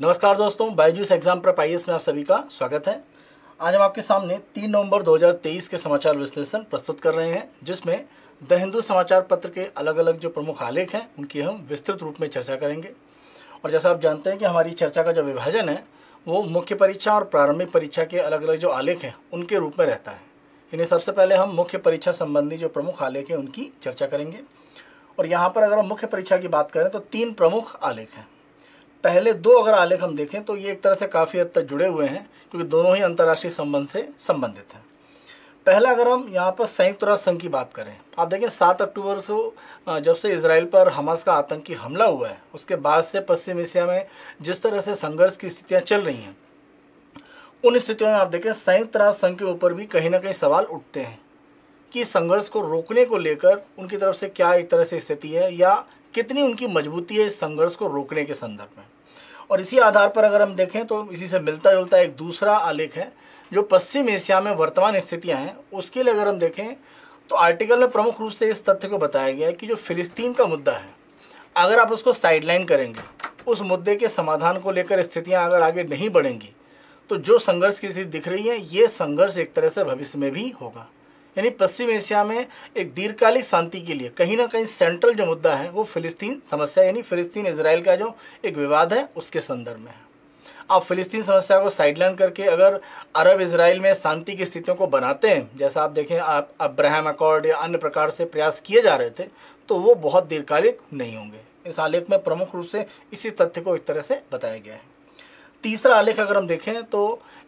नमस्कार दोस्तों बायजूस एग्जाम पर आई में आप सभी का स्वागत है आज हम आपके सामने 3 नवंबर 2023 के समाचार विश्लेषण प्रस्तुत कर रहे हैं जिसमें द हिंदू समाचार पत्र के अलग अलग जो प्रमुख आलेख हैं उनकी हम विस्तृत रूप में चर्चा करेंगे और जैसा आप जानते हैं कि हमारी चर्चा का जो विभाजन है वो मुख्य परीक्षा और प्रारंभिक परीक्षा के अलग अलग जो आलेख हैं उनके रूप में रहता है इन्हें सबसे पहले हम मुख्य परीक्षा संबंधी जो प्रमुख आलेख हैं उनकी चर्चा करेंगे और यहाँ पर अगर हम मुख्य परीक्षा की बात करें तो तीन प्रमुख आलेख हैं पहले दो अगर आलेख हम देखें तो ये एक तरह से काफ़ी हद तक जुड़े हुए हैं क्योंकि दोनों ही अंतर्राष्ट्रीय संबंध से संबंधित हैं पहला अगर हम यहाँ पर संयुक्त राष्ट्र संघ की बात करें आप देखें सात अक्टूबर को जब से इसराइल पर हमास का आतंकी हमला हुआ है उसके बाद से पश्चिम एशिया में जिस तरह से संघर्ष की स्थितियाँ चल रही हैं उन स्थितियों में आप देखें संयुक्त राष्ट्र संघ के ऊपर भी कहीं ना कहीं सवाल उठते हैं कि संघर्ष को रोकने को लेकर उनकी तरफ से क्या एक तरह से स्थिति है या कितनी उनकी मजबूती है इस संघर्ष को रोकने के संदर्भ में और इसी आधार पर अगर हम देखें तो इसी से मिलता जुलता एक दूसरा आलेख है जो पश्चिम एशिया में वर्तमान स्थितियाँ हैं उसके लिए अगर हम देखें तो आर्टिकल में प्रमुख रूप से इस तथ्य को बताया गया है कि जो फिलिस्तीन का मुद्दा है अगर आप उसको साइडलाइन करेंगे उस मुद्दे के समाधान को लेकर स्थितियाँ अगर आगे नहीं बढ़ेंगी तो जो संघर्ष की स्थिति दिख रही है ये संघर्ष एक तरह से भविष्य में भी होगा यानी पश्चिम एशिया में एक दीर्घकालिक शांति के लिए कहीं ना कहीं सेंट्रल जो मुद्दा है वो फिलिस्तीन समस्या यानी फिलिस्तीन इसराइल का जो एक विवाद है उसके संदर्भ में है आप फिलिस्तीन समस्या को साइडलाइन करके अगर अरब इसराइल में शांति की स्थितियों को बनाते हैं जैसा आप देखें आप अब्राहम अकॉर्ड या अन्य प्रकार से प्रयास किए जा रहे थे तो वो बहुत दीर्घकालिक नहीं होंगे इस आलेख में प्रमुख रूप से इसी तथ्य को एक तरह से बताया गया है तीसरा आलेख अगर हम देखें तो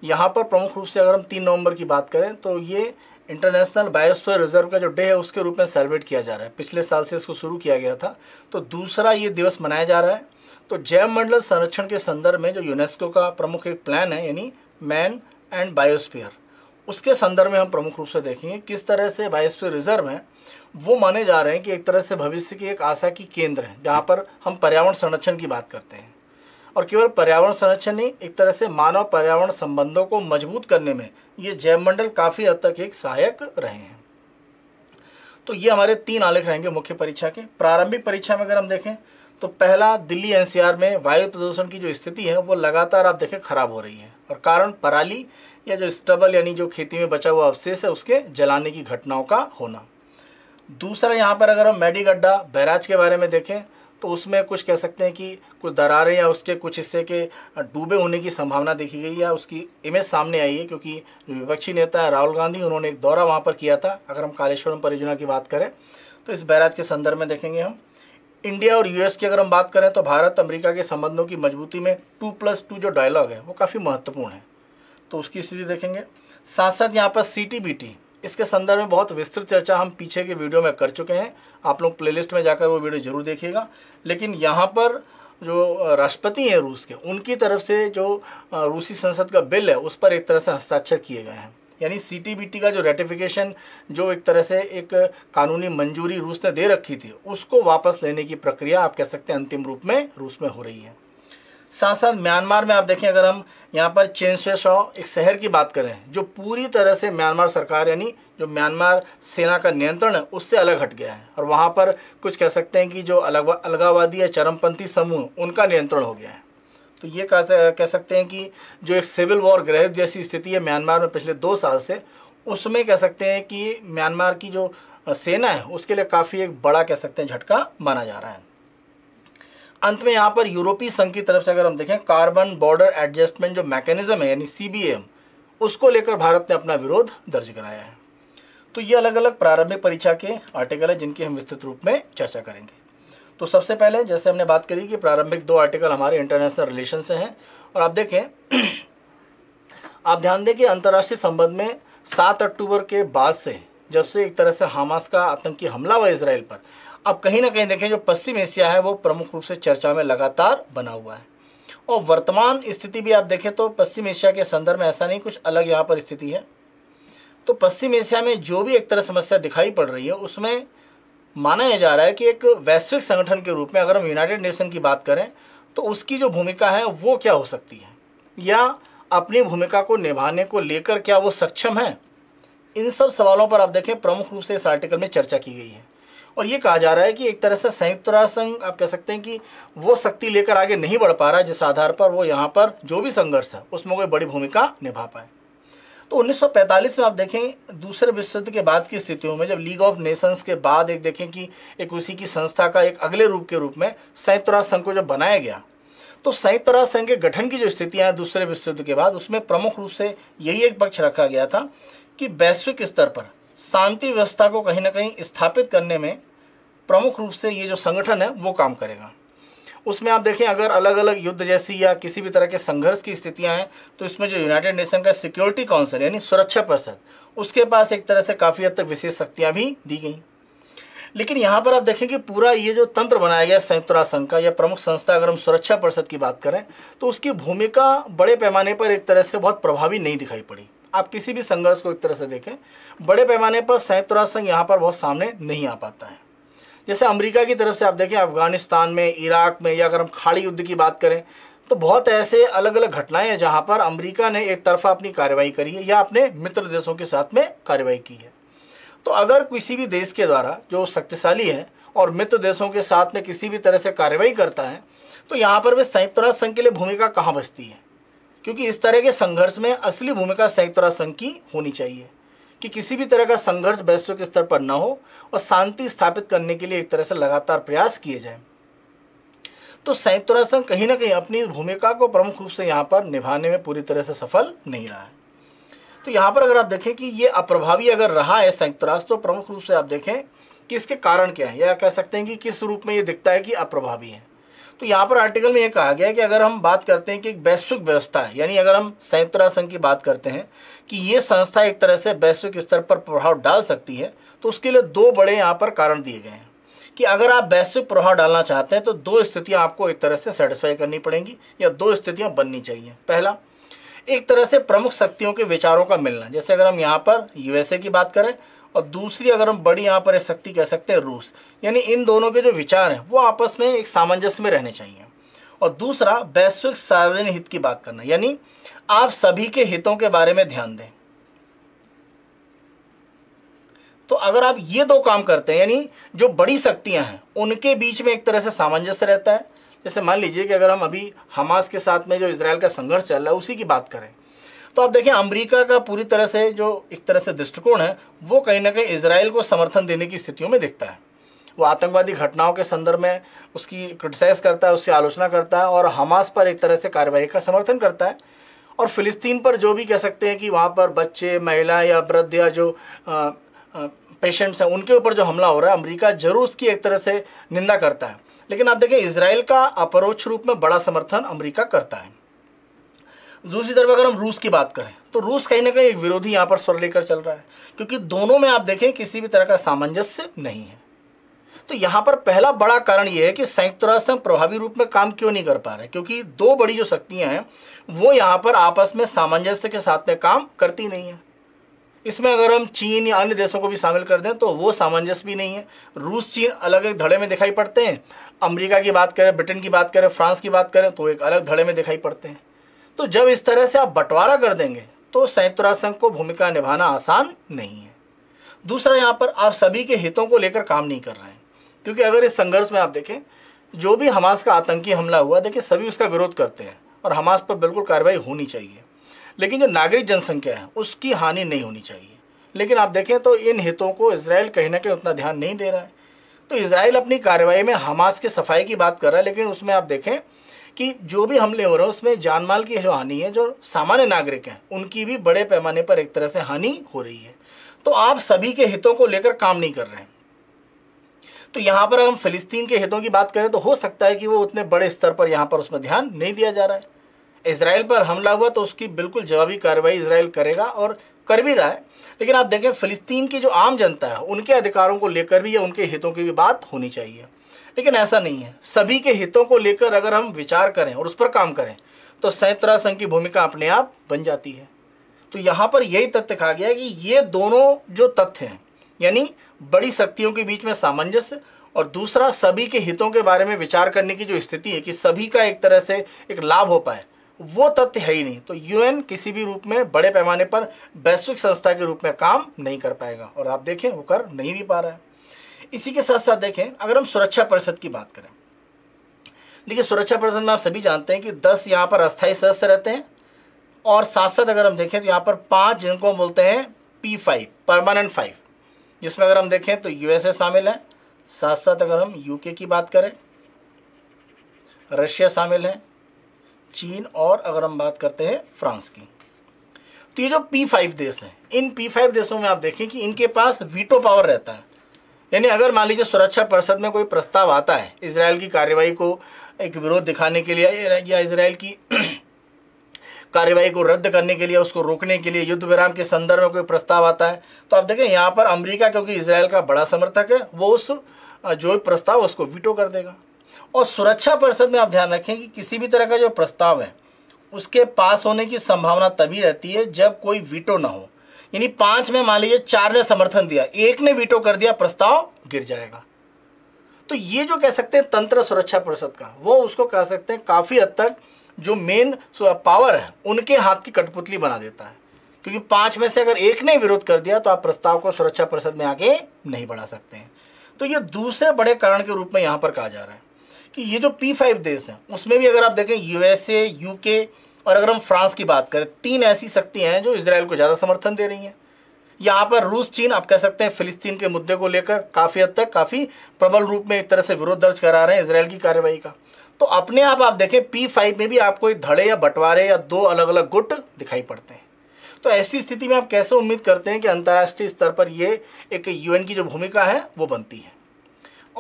यहाँ पर प्रमुख रूप से अगर हम तीन नवंबर की बात करें तो ये इंटरनेशनल बायोस्फीयर रिजर्व का जो डे है उसके रूप में सेलिब्रेट किया जा रहा है पिछले साल से इसको शुरू किया गया था तो दूसरा ये दिवस मनाया जा रहा है तो जैव मंडल संरक्षण के संदर्भ में जो यूनेस्को का प्रमुख एक प्लान है यानी मैन एंड बायोस्फीयर उसके संदर्भ में हम प्रमुख रूप से देखेंगे किस तरह से बायोस्फीयर रिजर्व है वो माने जा रहे हैं कि एक तरह से भविष्य की एक आशा की केंद्र है जहाँ पर हम पर्यावरण संरक्षण की बात करते हैं और केवल पर्यावरण संरक्षण नहीं एक तरह से मानव पर्यावरण संबंधों को मजबूत करने में ये जैव मंडल काफ़ी हद तक एक सहायक रहे हैं तो ये हमारे तीन आलेख रहेंगे मुख्य परीक्षा के प्रारंभिक परीक्षा में अगर हम देखें तो पहला दिल्ली एनसीआर में वायु प्रदूषण की जो स्थिति है वो लगातार आप देखें खराब हो रही है और कारण पराली या जो स्टबल यानी जो खेती में बचा हुआ अवशेष है उसके जलाने की घटनाओं का होना दूसरा यहाँ पर अगर हम मेडी गड्ढा बैराज के बारे में देखें तो उसमें कुछ कह सकते हैं कि कुछ दरारें या उसके कुछ हिस्से के डूबे होने की संभावना देखी गई या उसकी इमेज सामने आई है क्योंकि जो विपक्षी नेता है राहुल गांधी उन्होंने एक दौरा वहाँ पर किया था अगर हम कालेश्वरम परियोजना की बात करें तो इस बैराज के संदर्भ में देखेंगे हम इंडिया और यूएस की अगर हम बात करें तो भारत अमेरिका के संबंधों की मजबूती में टू प्लस टू जो डायलॉग है वो काफ़ी महत्वपूर्ण है तो उसकी स्थिति देखेंगे साथ साथ यहाँ पर सी इसके संदर्भ में बहुत विस्तृत चर्चा हम पीछे के वीडियो में कर चुके हैं आप लोग प्लेलिस्ट में जाकर वो वीडियो ज़रूर देखिएगा लेकिन यहाँ पर जो राष्ट्रपति हैं रूस के उनकी तरफ से जो रूसी संसद का बिल है उस पर एक तरह से हस्ताक्षर किए गए हैं यानी सी टी का जो रेटिफिकेशन जो एक तरह से एक कानूनी मंजूरी रूस ने दे रखी थी उसको वापस लेने की प्रक्रिया आप कह सकते हैं अंतिम रूप में रूस में हो रही है साथ साथ म्यांमार में आप देखें अगर हम यहाँ पर चेंसवे शॉ एक शहर की बात करें जो पूरी तरह से म्यांमार सरकार यानी जो म्यांमार सेना का नियंत्रण है उससे अलग हट गया है और वहाँ पर कुछ कह सकते हैं कि जो अलग अलगावादी या चरमपंथी समूह उनका नियंत्रण हो गया है तो ये कह सकते हैं कि जो एक सिविल वॉर ग्रह जैसी स्थिति है म्यांमार में पिछले दो साल से उसमें कह सकते हैं कि म्यांमार की जो सेना है उसके लिए काफ़ी एक बड़ा कह सकते हैं झटका माना जा रहा है अंत में यहाँ पर यूरोपीय संघ की तरफ से अगर हम देखें कार्बन बॉर्डर एडजस्टमेंट जो मैकेनिज्म है यानी सीबीएम उसको लेकर भारत ने अपना विरोध दर्ज कराया है तो ये अलग अलग प्रारंभिक परीक्षा के आर्टिकल हैं जिनकी हम विस्तृत रूप में चर्चा करेंगे तो सबसे पहले जैसे हमने बात करी कि प्रारंभिक दो आर्टिकल हमारे इंटरनेशनल रिलेशन से हैं और आप देखें आप ध्यान दें कि अंतर्राष्ट्रीय संबंध में सात अक्टूबर के बाद से जब से एक तरह से हमास का आतंकी हमला हुआ इसराइल पर अब कहीं ना कहीं देखें जो पश्चिम एशिया है वो प्रमुख रूप से चर्चा में लगातार बना हुआ है और वर्तमान स्थिति भी आप देखें तो पश्चिम एशिया के संदर्भ में ऐसा नहीं कुछ अलग यहाँ पर स्थिति है तो पश्चिम एशिया में जो भी एक तरह समस्या दिखाई पड़ रही है उसमें माना यह जा रहा है कि एक वैश्विक संगठन के रूप में अगर हम यूनाइटेड नेशन की बात करें तो उसकी जो भूमिका है वो क्या हो सकती है या अपनी भूमिका को निभाने को लेकर क्या वो सक्षम है इन सब सवालों पर आप देखें प्रमुख रूप से इस आर्टिकल में चर्चा की गई है और ये कहा जा रहा है कि एक तरह से संयुक्त राष्ट्र संघ आप कह सकते हैं कि वो शक्ति लेकर आगे नहीं बढ़ पा रहा जिस आधार पर वो यहाँ पर जो भी संघर्ष है उसमें कोई बड़ी भूमिका निभा पाए तो 1945 में आप देखें दूसरे विश्व युद्ध के बाद की स्थितियों में जब लीग ऑफ नेशंस के बाद एक देखें कि एक उसी की संस्था का एक अगले रूप के रूप में संयुक्त राष्ट्र संघ को जब बनाया गया तो संयुक्त राष्ट्र संघ के गठन की जो स्थितियां हैं दूसरे विश्व युद्ध के बाद उसमें प्रमुख रूप से यही एक पक्ष रखा गया था कि वैश्विक स्तर पर शांति व्यवस्था को कहीं ना कहीं स्थापित करने में प्रमुख रूप से ये जो संगठन है वो काम करेगा उसमें आप देखें अगर अलग अलग युद्ध जैसी या किसी भी तरह के संघर्ष की स्थितियां हैं तो इसमें जो यूनाइटेड नेशन का सिक्योरिटी काउंसिल यानी सुरक्षा परिषद उसके पास एक तरह से काफ़ी हद तक विशेष शक्तियाँ भी दी गई लेकिन यहाँ पर आप देखें कि पूरा ये जो तंत्र बनाया गया संयुक्त राष्ट्र संघ का या प्रमुख संस्था अगर हम सुरक्षा परिषद की बात करें तो उसकी भूमिका बड़े पैमाने पर एक तरह से बहुत प्रभावी नहीं दिखाई पड़ी आप किसी भी संघर्ष को एक तरह से देखें बड़े पैमाने पर संयुक्त राष्ट्र संघ यहाँ पर बहुत सामने नहीं आ पाता है जैसे अमेरिका की तरफ से आप देखें अफ़गानिस्तान में इराक में या अगर हम खाड़ी युद्ध की बात करें तो बहुत ऐसे अलग अलग घटनाएं हैं जहां पर अमेरिका ने एक तरफा अपनी कार्रवाई करी है या अपने मित्र देशों के साथ में कार्रवाई की है तो अगर किसी भी देश के द्वारा जो शक्तिशाली है और मित्र देशों के साथ में किसी भी तरह से कार्रवाई करता है तो यहाँ पर वे संयुक्त राष्ट्र संघ के लिए भूमिका कहाँ बचती है क्योंकि इस तरह के संघर्ष में असली भूमिका संयुक्त राष्ट्र संघ की होनी चाहिए कि किसी भी तरह का संघर्ष वैश्विक स्तर पर न हो और शांति स्थापित करने के लिए एक तरह से लगातार प्रयास किए जाएं तो संयुक्त राष्ट्र कहीं ना कहीं अपनी भूमिका को प्रमुख रूप से यहाँ पर निभाने में पूरी तरह से सफल नहीं रहा है तो यहाँ पर अगर आप देखें कि ये अप्रभावी अगर रहा है संयुक्त राष्ट्र तो प्रमुख रूप से आप देखें कि इसके कारण क्या है या कह सकते हैं कि किस रूप में ये दिखता है कि अप्रभावी है तो यहाँ पर आर्टिकल में यह कहा गया है कि अगर हम बात करते हैं कि वैश्विक व्यवस्था है यानी अगर हम संयुक्त राष्ट्र संघ की बात करते हैं कि ये संस्था एक तरह से वैश्विक स्तर पर प्रभाव डाल सकती है तो उसके लिए दो बड़े यहाँ पर कारण दिए गए हैं कि अगर आप वैश्विक प्रभाव डालना चाहते हैं तो दो स्थितियाँ आपको एक तरह से सेटिस्फाई करनी पड़ेंगी या दो स्थितियाँ बननी चाहिए पहला एक तरह से प्रमुख शक्तियों के विचारों का मिलना जैसे अगर हम यहाँ पर यूएसए की बात करें और दूसरी अगर हम बड़ी यहाँ पर शक्ति कह सकते हैं रूस यानी इन दोनों के जो विचार हैं वो आपस में एक सामंजस्य में रहने चाहिए और दूसरा वैश्विक सार्वजनिक हित की बात करना यानी आप सभी के हितों के बारे में ध्यान दें तो अगर आप ये दो काम करते हैं यानी जो बड़ी शक्तियां हैं उनके बीच में एक तरह से सामंजस्य रहता है जैसे मान लीजिए कि अगर हम अभी हमास के साथ में जो इसराइल का संघर्ष चल रहा है उसी की बात करें तो आप देखें अमेरिका का पूरी तरह से जो एक तरह से दृष्टिकोण है वो कहीं ना कहीं इसराइल को समर्थन देने की स्थितियों में दिखता है वो आतंकवादी घटनाओं के संदर्भ में उसकी क्रिटिसाइज़ करता है उसकी आलोचना करता है और हमास पर एक तरह से कार्रवाई का समर्थन करता है और फ़िलिस्तीन पर जो भी कह सकते हैं कि वहाँ पर बच्चे महिला या वृद्ध या जो पेशेंट्स हैं उनके ऊपर जो हमला हो रहा है अमेरिका जरूर उसकी एक तरह से निंदा करता है लेकिन आप देखें इसराइल का अप्रोच रूप में बड़ा समर्थन अमरीका करता है दूसरी तरफ अगर हम रूस की बात करें तो रूस कहीं ना कहीं एक विरोधी यहाँ पर स्वर लेकर चल रहा है क्योंकि दोनों में आप देखें किसी भी तरह का सामंजस्य नहीं है तो यहाँ पर पहला बड़ा कारण ये है कि संयुक्त राष्ट्र संघ प्रभावी रूप में काम क्यों नहीं कर पा रहे क्योंकि दो बड़ी जो शक्तियाँ हैं वो यहाँ पर आपस में सामंजस्य के साथ में काम करती नहीं है इसमें अगर हम चीन या अन्य देशों को भी शामिल कर दें तो वो सामंजस्य भी नहीं है रूस चीन अलग एक धड़े में दिखाई पड़ते हैं अमेरिका की बात करें ब्रिटेन की बात करें फ्रांस की बात करें तो एक अलग धड़े में दिखाई पड़ते हैं तो जब इस तरह से आप बंटवारा कर देंगे तो संयुक्त राष्ट्र संघ को भूमिका निभाना आसान नहीं है दूसरा यहाँ पर आप सभी के हितों को लेकर काम नहीं कर रहे हैं क्योंकि अगर इस संघर्ष में आप देखें जो भी हमास का आतंकी हमला हुआ देखिए सभी उसका विरोध करते हैं और हमास पर बिल्कुल कार्रवाई होनी चाहिए लेकिन जो नागरिक जनसंख्या है उसकी हानि नहीं होनी चाहिए लेकिन आप देखें तो इन हितों को इसराइल कहीं ना कहीं उतना ध्यान नहीं दे रहा है तो इसराइल अपनी कार्रवाई में हमास के सफाई की बात कर रहा है लेकिन उसमें आप देखें कि जो भी हमले हो रहे हैं उसमें जान माल की जो हानि है जो सामान्य नागरिक हैं उनकी भी बड़े पैमाने पर एक तरह से हानि हो रही है तो आप सभी के हितों को लेकर काम नहीं कर रहे हैं तो यहाँ पर हम फिलिस्तीन के हितों की बात करें तो हो सकता है कि वो उतने बड़े स्तर पर यहाँ पर उसमें ध्यान नहीं दिया जा रहा है इसराइल पर हमला हुआ तो उसकी बिल्कुल जवाबी कार्रवाई इसराइल करेगा और कर भी रहा है लेकिन आप देखें फिलिस्तीन की जो आम जनता है उनके अधिकारों को लेकर भी या उनके हितों की भी बात होनी चाहिए लेकिन ऐसा नहीं है सभी के हितों को लेकर अगर हम विचार करें और उस पर काम करें तो संयुक्त राष्ट्र संघ की भूमिका अपने आप बन जाती है तो यहाँ पर यही तथ्य कहा गया कि ये दोनों जो तथ्य हैं यानी बड़ी शक्तियों के बीच में सामंजस्य और दूसरा सभी के हितों के बारे में विचार करने की जो स्थिति है कि सभी का एक तरह से एक लाभ हो पाए वो तथ्य है ही नहीं तो यूएन किसी भी रूप में बड़े पैमाने पर वैश्विक संस्था के रूप में काम नहीं कर पाएगा और आप देखें वो कर नहीं भी पा रहा है इसी के साथ साथ देखें अगर हम सुरक्षा परिषद की बात करें देखिए सुरक्षा परिषद में आप सभी जानते हैं कि दस यहाँ पर अस्थायी सदस्य रहते हैं और साथ साथ अगर हम देखें तो यहाँ पर पाँच जिनको बोलते हैं पी फाइव परमानेंट फाइव जिसमें अगर हम देखें तो यूएसए शामिल है साथ साथ अगर हम यूके की बात करें रशिया शामिल है चीन और अगर हम बात करते हैं फ्रांस की तो ये जो पी फाइव देश हैं इन पी फाइव देशों में आप देखें कि इनके पास वीटो पावर रहता है यानी अगर मान लीजिए सुरक्षा परिषद में कोई प्रस्ताव आता है इसराइल की कार्रवाई को एक विरोध दिखाने के लिए या इसराइल की कार्यवाही को रद्द करने के लिए उसको रोकने के लिए युद्ध विराम के संदर्भ में कोई प्रस्ताव आता है तो आप देखें यहाँ पर अमरीका क्योंकि इसराइल का बड़ा समर्थक है वो उस जो प्रस्ताव उसको वीटो कर देगा और सुरक्षा परिषद में आप ध्यान रखें कि किसी भी तरह का जो प्रस्ताव है उसके पास होने की संभावना तभी रहती है जब कोई वीटो ना हो यानी पांच में मान लीजिए चार ने समर्थन दिया एक ने वीटो कर दिया प्रस्ताव गिर जाएगा तो ये जो कह सकते हैं तंत्र सुरक्षा परिषद का वो उसको कह सकते हैं काफ़ी हद तक जो मेन पावर है उनके हाथ की कठपुतली बना देता है क्योंकि पांच में से अगर एक ने विरोध कर दिया तो आप प्रस्ताव को सुरक्षा परिषद में आगे नहीं बढ़ा सकते हैं तो ये दूसरे बड़े कारण के रूप में यहाँ पर कहा जा रहा है कि ये जो पी फाइव देश हैं उसमें भी अगर आप देखें यूएसए यूके और अगर हम फ्रांस की बात करें तीन ऐसी शक्तियाँ हैं जो इसराइल को ज़्यादा समर्थन दे रही हैं यहाँ पर रूस चीन आप कह सकते हैं फिलिस्तीन के मुद्दे को लेकर काफ़ी हद तक काफ़ी प्रबल रूप में एक तरह से विरोध दर्ज करा रहे हैं इसराइल की कार्रवाई का तो अपने आप आप देखें पी फाइव में भी आपको एक धड़े या बंटवारे या दो अलग अलग गुट दिखाई पड़ते हैं तो ऐसी स्थिति में आप कैसे उम्मीद करते हैं कि अंतर्राष्ट्रीय स्तर पर ये एक यूएन की जो भूमिका है वो बनती है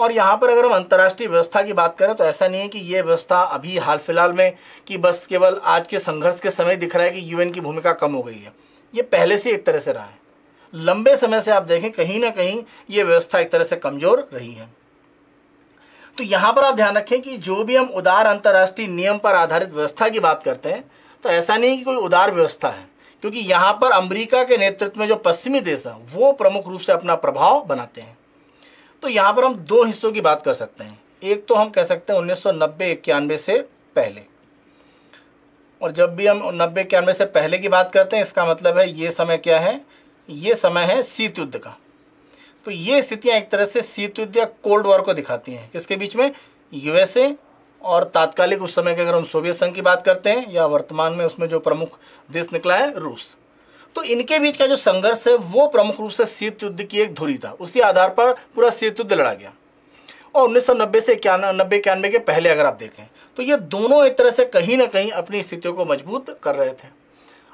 और यहाँ पर अगर हम अंतर्राष्ट्रीय व्यवस्था की बात करें तो ऐसा नहीं है कि ये व्यवस्था अभी हाल फिलहाल में कि बस केवल आज के संघर्ष के समय दिख रहा है कि यूएन की भूमिका कम हो गई है ये पहले से एक तरह से रहा है लंबे समय से आप देखें कहीं ना कहीं ये व्यवस्था एक तरह से कमज़ोर रही है तो यहाँ पर आप ध्यान रखें कि जो भी हम उदार अंतर्राष्ट्रीय नियम पर आधारित व्यवस्था की बात करते हैं तो ऐसा नहीं कि कोई उदार व्यवस्था है क्योंकि यहाँ पर अमेरिका के नेतृत्व में जो पश्चिमी देश हैं वो प्रमुख रूप से अपना प्रभाव बनाते हैं तो यहाँ पर हम दो हिस्सों की बात कर सकते हैं एक तो हम कह सकते हैं उन्नीस सौ से पहले और जब भी हम नब्बे इक्यानवे से पहले की बात करते हैं इसका मतलब है ये समय क्या है ये समय है शीत युद्ध का तो ये स्थितियां एक तरह से शीत युद्ध या कोल्ड वॉर को दिखाती हैं किसके बीच में यूएसए और तात्कालिक उस समय के अगर हम सोवियत संघ की बात करते हैं या वर्तमान में उसमें जो प्रमुख देश निकला है रूस तो इनके बीच का जो संघर्ष है वो प्रमुख रूप से शीत युद्ध की एक धुरी था उसी आधार पर पूरा शीत युद्ध लड़ा गया और उन्नीस सौ नब्बे से इक्यानवे नब्बे इक्यानवे के पहले अगर आप देखें तो ये दोनों एक तरह से कहीं ना कहीं अपनी स्थितियों को मजबूत कर रहे थे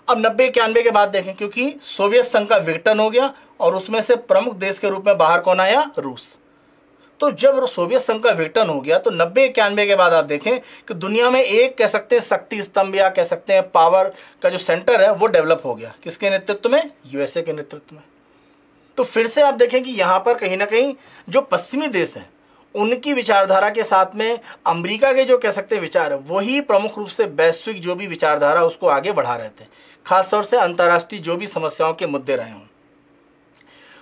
अब नब्बे इक्यानवे के बाद देखें क्योंकि सोवियत संघ का विघटन हो गया और उसमें से प्रमुख देश के रूप में बाहर कौन आया रूस तो जब सोवियत संघ का विघटन हो गया तो नब्बे इक्यानवे के बाद आप देखें कि दुनिया में एक कह सकते हैं शक्ति स्तंभ या कह सकते हैं पावर का जो सेंटर है वो डेवलप हो गया किसके नेतृत्व में यूएसए के नेतृत्व में तो फिर से आप देखें कि यहाँ पर कहीं ना कहीं जो पश्चिमी देश हैं उनकी विचारधारा के साथ में अमेरिका के जो कह सकते हैं विचार है वही प्रमुख रूप से वैश्विक जो भी विचारधारा उसको आगे बढ़ा रहे थे खासतौर से अंतर्राष्ट्रीय जो भी समस्याओं के मुद्दे रहे हों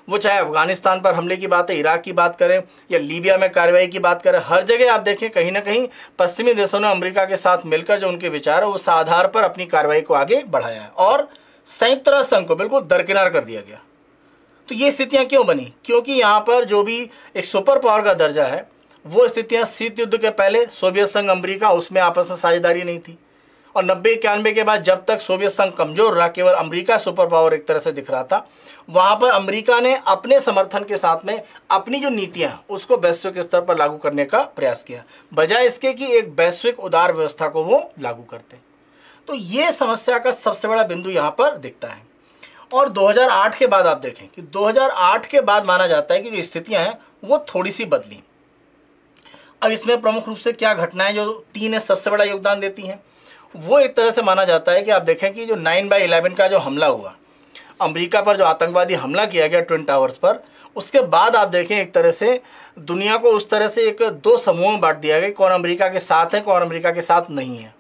वो चाहे अफगानिस्तान पर हमले की बात है इराक की बात करें या लीबिया में कार्रवाई की बात करें हर जगह आप देखें कहीं ना कहीं पश्चिमी देशों ने अमरीका के साथ मिलकर जो उनके विचार है उस आधार पर अपनी कार्रवाई को आगे बढ़ाया और संयुक्त राष्ट्र संघ को बिल्कुल दरकिनार कर दिया गया तो ये स्थितियाँ क्यों बनी क्योंकि यहाँ पर जो भी एक सुपर पावर का दर्जा है वो स्थितियाँ शीत युद्ध के पहले सोवियत संघ अमेरिका उसमें आपस में साझेदारी नहीं थी और नब्बे इक्यानवे के बाद जब तक सोवियत संघ कमजोर रहा केवल अमेरिका सुपर पावर एक तरह से दिख रहा था वहां पर अमेरिका ने अपने समर्थन के साथ में अपनी जो नीतियां उसको वैश्विक स्तर पर लागू करने का प्रयास किया बजाय इसके कि एक वैश्विक उदार व्यवस्था को वो लागू करते तो ये समस्या का सबसे बड़ा बिंदु यहाँ पर दिखता है और 2008 के बाद आप देखें कि 2008 के बाद माना जाता है कि जो स्थितियां हैं वो थोड़ी सी बदली अब इसमें प्रमुख रूप से क्या घटनाएं जो तीन है सबसे बड़ा योगदान देती हैं वो एक तरह से माना जाता है कि आप देखें कि जो नाइन बाई इलेवन का जो हमला हुआ अमेरिका पर जो आतंकवादी हमला किया गया ट्विन टावर्स पर उसके बाद आप देखें एक तरह से दुनिया को उस तरह से एक दो समूह में बांट दिया गया कौन अमेरिका के साथ है कौन अमेरिका के साथ नहीं है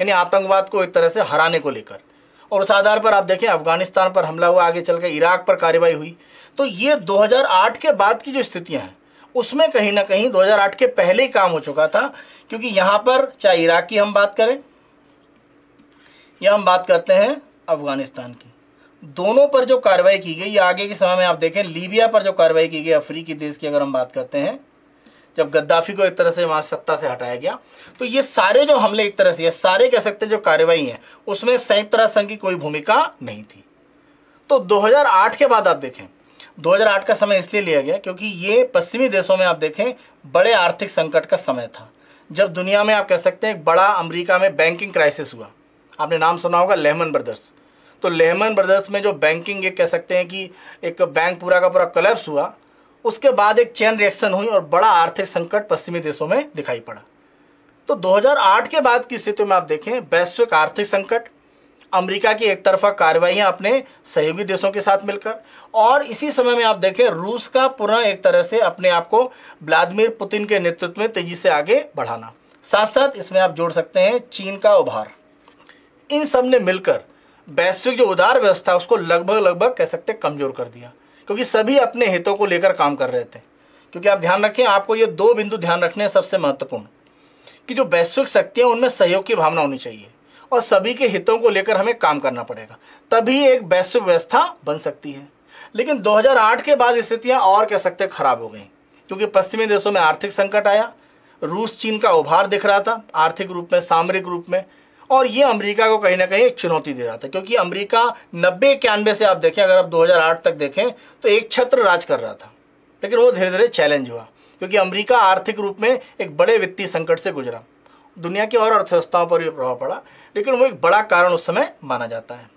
यानी आतंकवाद को एक तरह से हराने को लेकर और उस आधार पर आप देखें अफगानिस्तान पर हमला हुआ आगे चल के इराक पर कार्रवाई हुई तो ये 2008 के बाद की जो स्थितियाँ हैं उसमें कहीं ना कहीं 2008 के पहले ही काम हो चुका था क्योंकि यहाँ पर चाहे इराक की हम बात करें या हम बात करते हैं अफगानिस्तान की दोनों पर जो कार्रवाई की गई या आगे के समय में आप देखें लीबिया पर जो कार्रवाई की गई अफ्रीकी देश की अगर हम बात करते हैं जब गद्दाफी को एक तरह से वहाँ सत्ता से हटाया गया तो ये सारे जो हमले एक तरह से या सारे कह सकते हैं जो कार्रवाई है उसमें संयुक्त राष्ट्र संघ की कोई भूमिका नहीं थी तो 2008 के बाद आप देखें 2008 का समय इसलिए लिया गया क्योंकि ये पश्चिमी देशों में आप देखें बड़े आर्थिक संकट का समय था जब दुनिया में आप कह सकते हैं एक बड़ा अमेरिका में बैंकिंग क्राइसिस हुआ आपने नाम सुना होगा लेहमन ब्रदर्स तो लेहमन ब्रदर्स में जो बैंकिंग ये कह सकते हैं कि एक बैंक पूरा का पूरा कलेप्स हुआ उसके बाद एक चैन रिएक्शन हुई और बड़ा आर्थिक संकट पश्चिमी देशों में दिखाई पड़ा तो 2008 के बाद की स्थिति में आप देखें वैश्विक आर्थिक संकट अमेरिका की एक तरफा कार्रवाइयाँ अपने सहयोगी देशों के साथ मिलकर और इसी समय में आप देखें रूस का पुनः एक तरह से अपने आप को व्लादिमिर पुतिन के नेतृत्व में तेजी से आगे बढ़ाना साथ साथ इसमें आप जोड़ सकते हैं चीन का उभार इन सब ने मिलकर वैश्विक जो उदार व्यवस्था उसको लगभग लगभग कह सकते कमज़ोर कर दिया क्योंकि सभी अपने हितों को लेकर काम कर रहे थे क्योंकि आप ध्यान रखें आपको ये दो बिंदु ध्यान रखने हैं सबसे महत्वपूर्ण कि जो वैश्विक शक्तियाँ उनमें सहयोग की भावना होनी चाहिए और सभी के हितों को लेकर हमें काम करना पड़ेगा तभी एक वैश्विक व्यवस्था बन सकती है लेकिन 2008 के बाद स्थितियाँ और कह सकते खराब हो गई क्योंकि पश्चिमी देशों में आर्थिक संकट आया रूस चीन का उभार दिख रहा था आर्थिक रूप में सामरिक रूप में और ये अमेरिका को कहीं ना कहीं एक चुनौती दे रहा था क्योंकि अमेरिका नब्बे इक्यानवे से आप देखें अगर आप 2008 तक देखें तो एक छत्र राज कर रहा था लेकिन वो धीरे धीरे चैलेंज हुआ क्योंकि अमेरिका आर्थिक रूप में एक बड़े वित्तीय संकट से गुजरा दुनिया की और अर्थव्यवस्थाओं पर भी प्रभाव पड़ा लेकिन वो एक बड़ा कारण उस समय माना जाता है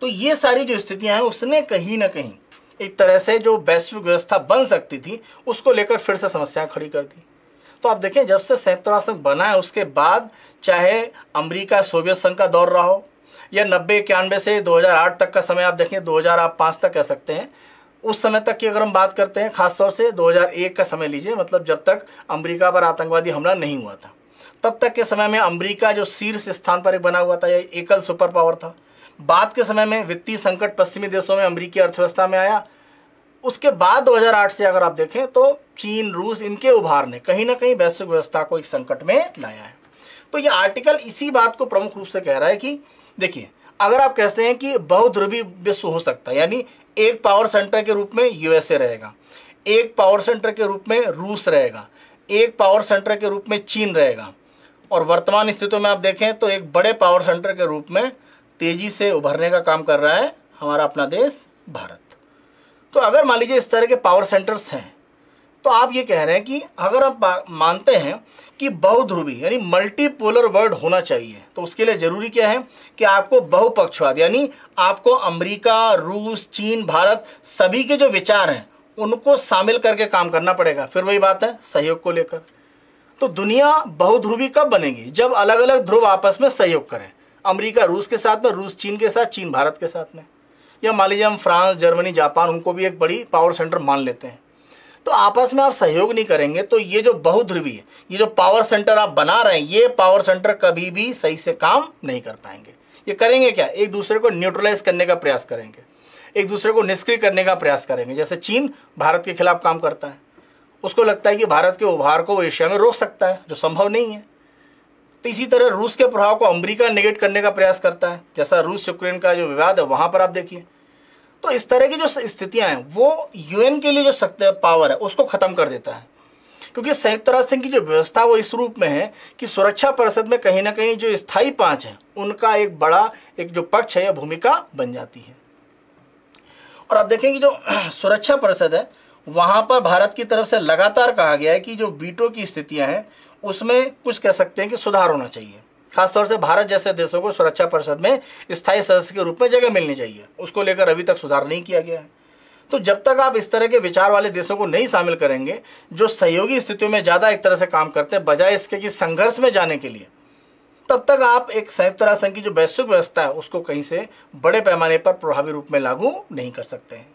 तो ये सारी जो स्थितियाँ हैं उसने कहीं ना कहीं एक तरह से जो वैश्विक व्यवस्था बन सकती थी उसको लेकर फिर से समस्याएं खड़ी कर दी तो आप देखें जब से संयुक्त राष्ट्र बना है उसके बाद चाहे अमेरिका सोवियत संघ का दौर रहा हो या नब्बे इक्यानवे से 2008 तक का समय आप देखें 2005 तक कह सकते हैं उस समय तक की अगर हम बात करते हैं खासतौर से 2001 का समय लीजिए मतलब जब तक अमेरिका पर आतंकवादी हमला नहीं हुआ था तब तक के समय में अमरीका जो शीर्ष स्थान पर बना हुआ था या एकल सुपर पावर था बाद के समय में वित्तीय संकट पश्चिमी देशों में अमरीकी अर्थव्यवस्था में आया उसके बाद 2008 से अगर आप देखें तो चीन रूस इनके उभार ने कहीं ना कहीं वैश्विक व्यवस्था को एक संकट में लाया है तो ये आर्टिकल इसी बात को प्रमुख रूप से कह रहा है कि देखिए अगर आप कहते हैं कि बहुध्रुवी विश्व हो सकता है यानी एक पावर सेंटर के रूप में यूएसए रहेगा एक पावर सेंटर के रूप में रूस रहेगा एक पावर सेंटर के रूप में चीन रहेगा और वर्तमान स्थितियों में आप देखें तो एक बड़े पावर सेंटर के रूप में तेजी से उभरने का काम कर रहा है हमारा अपना देश भारत तो अगर मान लीजिए इस तरह के पावर सेंटर्स हैं तो आप ये कह रहे हैं कि अगर आप मानते हैं कि बहुध्रुवी यानी मल्टीपोलर वर्ड होना चाहिए तो उसके लिए जरूरी क्या है कि आपको बहुपक्षवाद यानी आपको अमेरिका रूस चीन भारत सभी के जो विचार हैं उनको शामिल करके काम करना पड़ेगा फिर वही बात है सहयोग को लेकर तो दुनिया बहुध्रुवी कब बनेगी जब अलग अलग ध्रुव आपस में सहयोग करें अमरीका रूस के साथ में रूस चीन के साथ चीन भारत के साथ में या मान लीजिए हम फ्रांस जर्मनी जापान उनको भी एक बड़ी पावर सेंटर मान लेते हैं तो आपस में आप सहयोग नहीं करेंगे तो ये जो बहुध्रुवी है ये जो पावर सेंटर आप बना रहे हैं ये पावर सेंटर कभी भी सही से काम नहीं कर पाएंगे ये करेंगे क्या एक दूसरे को न्यूट्रलाइज करने का प्रयास करेंगे एक दूसरे को निष्क्रिय करने का प्रयास करेंगे जैसे चीन भारत के खिलाफ काम करता है उसको लगता है कि भारत के उभार को एशिया में रोक सकता है जो संभव नहीं है तो इसी तरह रूस के प्रभाव को अमेरिका नेगेट करने का प्रयास करता है जैसा रूस यूक्रेन का जो विवाद है वहाँ पर आप देखिए तो इस तरह की जो स्थितियां हैं वो यूएन के लिए जो सख्त पावर है उसको ख़त्म कर देता है क्योंकि संयुक्त राष्ट्र संघ की जो व्यवस्था वो इस रूप में है कि सुरक्षा परिषद में कहीं ना कहीं जो स्थायी पांच है उनका एक बड़ा एक जो पक्ष है या भूमिका बन जाती है और आप देखेंगे जो सुरक्षा परिषद है वहां पर भारत की तरफ से लगातार कहा गया है कि जो बीटो की स्थितियां हैं उसमें कुछ कह सकते हैं कि सुधार होना चाहिए खासतौर से भारत जैसे देशों को सुरक्षा परिषद में स्थायी सदस्य के रूप में जगह मिलनी चाहिए उसको लेकर अभी तक सुधार नहीं किया गया है तो जब तक आप इस तरह के विचार वाले देशों को नहीं शामिल करेंगे जो सहयोगी स्थितियों में ज़्यादा एक तरह से काम करते हैं बजाय इसके कि संघर्ष में जाने के लिए तब तक आप एक संयुक्त राष्ट्र संघ की जो वैश्विक व्यवस्था है उसको कहीं से बड़े पैमाने पर प्रभावी रूप में लागू नहीं कर सकते हैं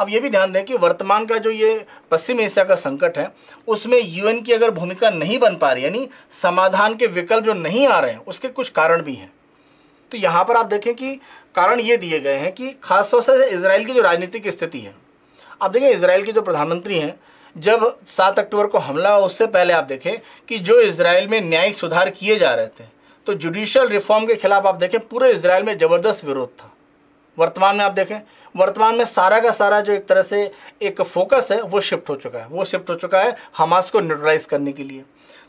अब ये भी ध्यान दें कि वर्तमान का जो ये पश्चिम एशिया का संकट है उसमें यूएन की अगर भूमिका नहीं बन पा रही यानी समाधान के विकल्प जो नहीं आ रहे हैं उसके कुछ कारण भी हैं तो यहाँ पर आप देखें कि कारण ये दिए गए हैं कि खासतौर से इसराइल की जो राजनीतिक स्थिति है आप देखें इसराइल के जो प्रधानमंत्री हैं जब सात अक्टूबर को हमला हुआ उससे पहले आप देखें कि जो इसराइल में न्यायिक सुधार किए जा रहे थे तो जुडिशियल रिफॉर्म के खिलाफ आप देखें पूरे इसराइल में ज़बरदस्त विरोध था वर्तमान में आप देखें वर्तमान में सारा का सारा जो एक तरह से एक फोकस है वो शिफ्ट हो चुका है वो शिफ्ट हो चुका है हमास को न्यूट्रलाइज करने के लिए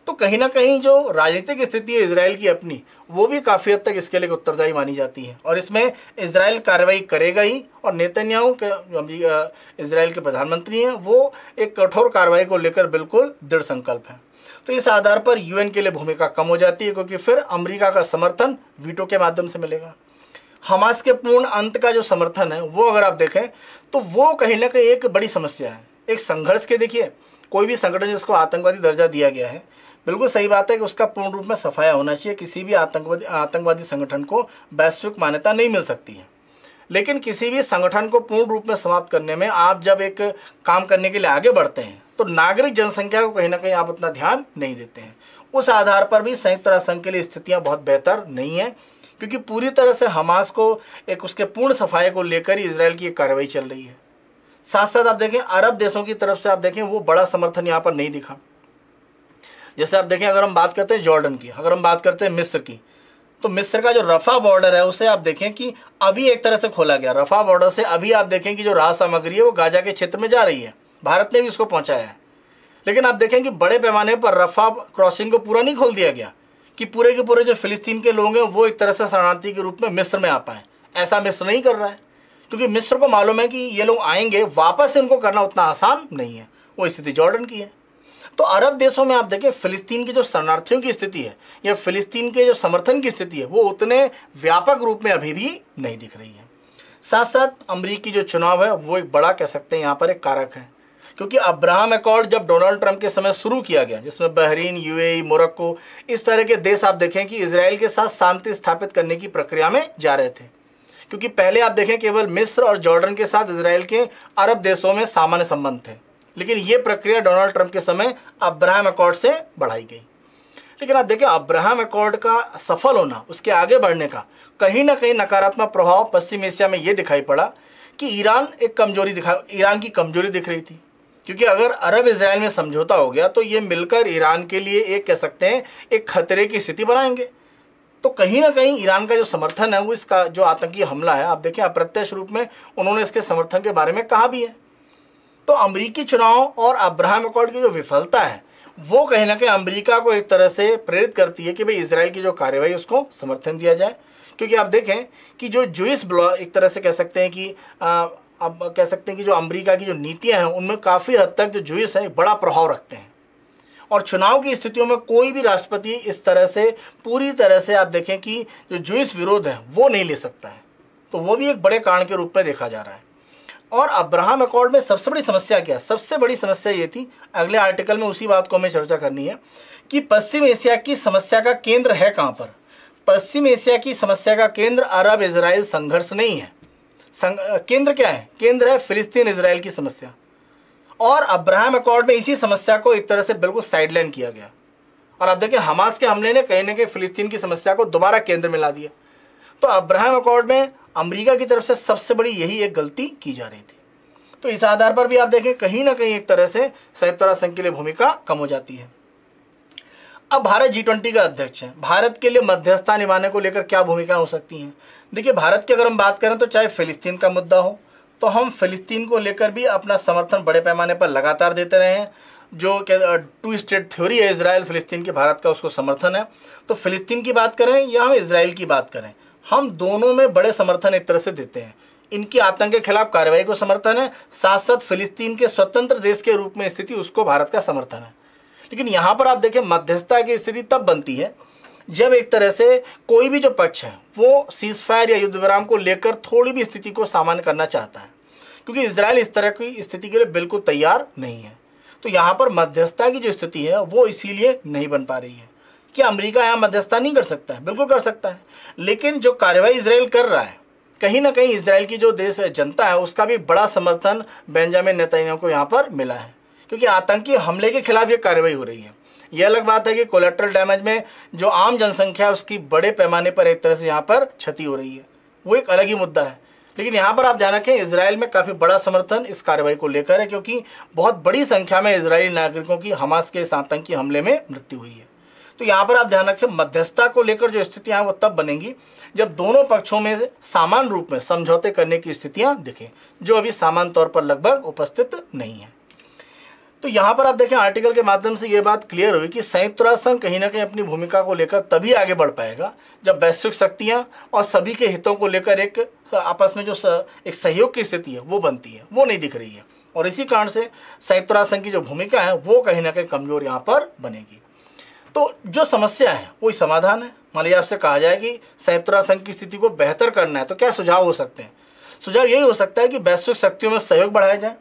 तो कहीं ना कहीं जो राजनीतिक स्थिति है इसराइल की अपनी वो भी काफ़ी हद तक इसके लिए उत्तरदायी मानी जाती है और इसमें इसराइल कार्रवाई करेगा ही और नेतन्याहू के जो इसराइल के प्रधानमंत्री हैं वो एक कठोर कार्रवाई को लेकर बिल्कुल दृढ़ संकल्प हैं तो इस आधार पर यूएन के लिए भूमिका कम हो जाती है क्योंकि फिर अमेरिका का समर्थन वीटो के माध्यम से मिलेगा हमास के पूर्ण अंत का जो समर्थन है वो अगर आप देखें तो वो कहीं ना कहीं एक बड़ी समस्या है एक संघर्ष के देखिए कोई भी संगठन जिसको आतंकवादी दर्जा दिया गया है बिल्कुल सही बात है कि उसका पूर्ण रूप में सफाया होना चाहिए किसी भी आतंकवादी आतंकवादी संगठन को वैश्विक मान्यता नहीं मिल सकती है लेकिन किसी भी संगठन को पूर्ण रूप में समाप्त करने में आप जब एक काम करने के लिए आगे बढ़ते हैं तो नागरिक जनसंख्या को कहीं ना कहीं आप उतना ध्यान नहीं देते हैं उस आधार पर भी संयुक्त राष्ट्र संघ के लिए स्थितियाँ बहुत बेहतर नहीं है क्योंकि पूरी तरह से हमास को एक उसके पूर्ण सफाई को लेकर इसराइल की एक कार्रवाई चल रही है साथ साथ आप देखें अरब देशों की तरफ से आप देखें वो बड़ा समर्थन यहाँ पर नहीं दिखा जैसे आप देखें अगर हम बात करते हैं जॉर्डन की अगर हम बात करते हैं मिस्र की तो मिस्र का जो रफा बॉर्डर है उसे आप देखें कि अभी एक तरह से खोला गया रफा बॉर्डर से अभी आप देखें कि जो राह सामग्री है वो गाजा के क्षेत्र में जा रही है भारत ने भी उसको पहुंचाया है लेकिन आप देखें कि बड़े पैमाने पर रफा क्रॉसिंग को पूरा नहीं खोल दिया गया कि पूरे के पूरे जो फिलिस्तीन के लोग हैं वो एक तरह से शरणार्थी के रूप में मिस्र में आ पाए ऐसा मिस्र नहीं कर रहा है क्योंकि मिस्र को मालूम है कि ये लोग आएंगे वापस से उनको करना उतना आसान नहीं है वो स्थिति जॉर्डन की है तो अरब देशों में आप देखें फिलिस्तीन की जो शरणार्थियों की स्थिति है या फिलिस्तीन के जो समर्थन की स्थिति है वो उतने व्यापक रूप में अभी भी नहीं दिख रही है साथ साथ अमरीकी जो चुनाव है वो एक बड़ा कह सकते हैं यहाँ पर एक कारक है क्योंकि अब्राहम अकॉर्ड जब डोनाल्ड ट्रंप के समय शुरू किया गया जिसमें बहरीन यूएई मोरक्को इस तरह के देश आप देखें कि इसराइल के साथ शांति स्थापित करने की प्रक्रिया में जा रहे थे क्योंकि पहले आप देखें केवल मिस्र और जॉर्डन के साथ इसराइल के अरब देशों में सामान्य संबंध थे लेकिन ये प्रक्रिया डोनाल्ड ट्रंप के समय अब्राहम अकॉर्ड से बढ़ाई गई लेकिन आप देखें अब्राहम अकॉर्ड का सफल होना उसके आगे बढ़ने का कहीं ना कहीं नकारात्मक प्रभाव पश्चिम एशिया में ये दिखाई पड़ा कि ईरान एक कमजोरी दिखा ईरान की कमजोरी दिख रही थी क्योंकि अगर अरब इसराइल में समझौता हो गया तो ये मिलकर ईरान के लिए एक कह सकते हैं एक खतरे की स्थिति बनाएंगे तो कहीं ना कहीं ईरान का जो समर्थन है वो इसका जो आतंकी हमला है आप देखें अप्रत्यक्ष रूप में उन्होंने इसके समर्थन के बारे में कहा भी है तो अमरीकी चुनाव और अब्राहम अकॉर्ड की जो विफलता है वो कहीं ना कहीं अमरीका को एक तरह से प्रेरित करती है कि भाई इसराइल की जो कार्रवाई उसको समर्थन दिया जाए क्योंकि आप देखें कि जो जूस ब्लॉ एक तरह से कह सकते हैं कि आप कह सकते हैं कि जो अमेरिका की जो नीतियां हैं उनमें काफ़ी हद तक जो जुइस हैं बड़ा प्रभाव रखते हैं और चुनाव की स्थितियों में कोई भी राष्ट्रपति इस तरह से पूरी तरह से आप देखें कि जो जुइस विरोध है वो नहीं ले सकता है तो वो भी एक बड़े कारण के रूप में देखा जा रहा है और अब्राहम अकॉर्ड में सबसे बड़ी समस्या क्या सबसे बड़ी समस्या ये थी अगले आर्टिकल में उसी बात को हमें चर्चा करनी है कि पश्चिम एशिया की समस्या का केंद्र है कहाँ पर पश्चिम एशिया की समस्या का केंद्र अरब इसराइल संघर्ष नहीं है केंद्र क्या है केंद्र है फिलिस्तीन इसराइल की समस्या और अब्राहम अकॉर्ड में इसी समस्या को एक तरह से बिल्कुल साइडलाइन किया गया और अब देखिए हमास के हमले ने कहीं ना कहीं फिलिस्तीन की समस्या को दोबारा केंद्र में ला दिया तो अब्राहम अकॉर्ड में अमेरिका की तरफ से सबसे बड़ी यही एक गलती की जा रही थी तो इस आधार पर भी आप देखें कहीं ना कहीं एक तरह से संयुक्त राष्ट्र संघ के लिए भूमिका कम हो जाती है अब भारत जी ट्वेंटी का अध्यक्ष है भारत के लिए मध्यस्थता निभाने को लेकर क्या भूमिका हो सकती हैं देखिए भारत की अगर हम बात करें तो चाहे फ़िलिस्तीन का मुद्दा हो तो हम फ़िलिस्तीन को लेकर भी अपना समर्थन बड़े पैमाने पर लगातार देते रहे हैं जो टू स्टेट थ्योरी है इसराइल फ़िलिस्तीन के भारत का उसको समर्थन है तो फ़िलिस्तीन की बात करें या हम इसराइल की बात करें हम दोनों में बड़े समर्थन एक तरह से देते हैं इनकी आतंक के खिलाफ कार्रवाई को समर्थन है साथ साथ फिलिस्तीन के स्वतंत्र देश के रूप में स्थिति उसको भारत का समर्थन है लेकिन यहाँ पर आप देखें मध्यस्थता की स्थिति तब बनती है जब एक तरह से कोई भी जो पक्ष है वो सीज फायर या युद्ध विराम को लेकर थोड़ी भी स्थिति को सामान्य करना चाहता है क्योंकि इसराइल इस तरह की स्थिति के लिए बिल्कुल तैयार नहीं है तो यहाँ पर मध्यस्थता की जो स्थिति है वो इसीलिए नहीं बन पा रही है कि अमेरिका यहाँ मध्यस्थता नहीं कर सकता है बिल्कुल कर सकता है लेकिन जो कार्रवाई इसराइल कर रहा है कहीं ना कहीं इसराइल की जो देश है जनता है उसका भी बड़ा समर्थन बेंजामिन नेतन्याहू को यहाँ पर मिला है क्योंकि आतंकी हमले के खिलाफ ये कार्रवाई हो रही है यह अलग बात है कि कोलेट्रल डैमेज में जो आम जनसंख्या है उसकी बड़े पैमाने पर एक तरह से यहाँ पर क्षति हो रही है वो एक अलग ही मुद्दा है लेकिन यहाँ पर आप जान रखें इसराइल में काफ़ी बड़ा समर्थन इस कार्रवाई को लेकर है क्योंकि बहुत बड़ी संख्या में इसराइली नागरिकों की हमास के इस आतंकी हमले में मृत्यु हुई है तो यहाँ पर आप ध्यान रखें मध्यस्थता को लेकर जो स्थितियाँ वो तब बनेंगी जब दोनों पक्षों में सामान रूप में समझौते करने की स्थितियाँ दिखें जो अभी सामान्य तौर पर लगभग उपस्थित नहीं है तो यहाँ पर आप देखें आर्टिकल के माध्यम से ये बात क्लियर हुई कि संयुक्त राष्ट्र संघ कहीं ना कहीं अपनी भूमिका को लेकर तभी आगे बढ़ पाएगा जब वैश्विक शक्तियाँ और सभी के हितों को लेकर एक आपस में जो एक सहयोग की स्थिति है वो बनती है वो नहीं दिख रही है और इसी कारण से संयुक्त राष्ट्र संघ की जो भूमिका है वो कहीं ना कहीं कमजोर यहाँ पर बनेगी तो जो समस्या है वही समाधान है मान लीजिए आपसे कहा जाए कि संयुक्त राष्ट्र संघ की स्थिति को बेहतर करना है तो क्या सुझाव हो सकते हैं सुझाव यही हो सकता है कि वैश्विक शक्तियों में सहयोग बढ़ाया जाए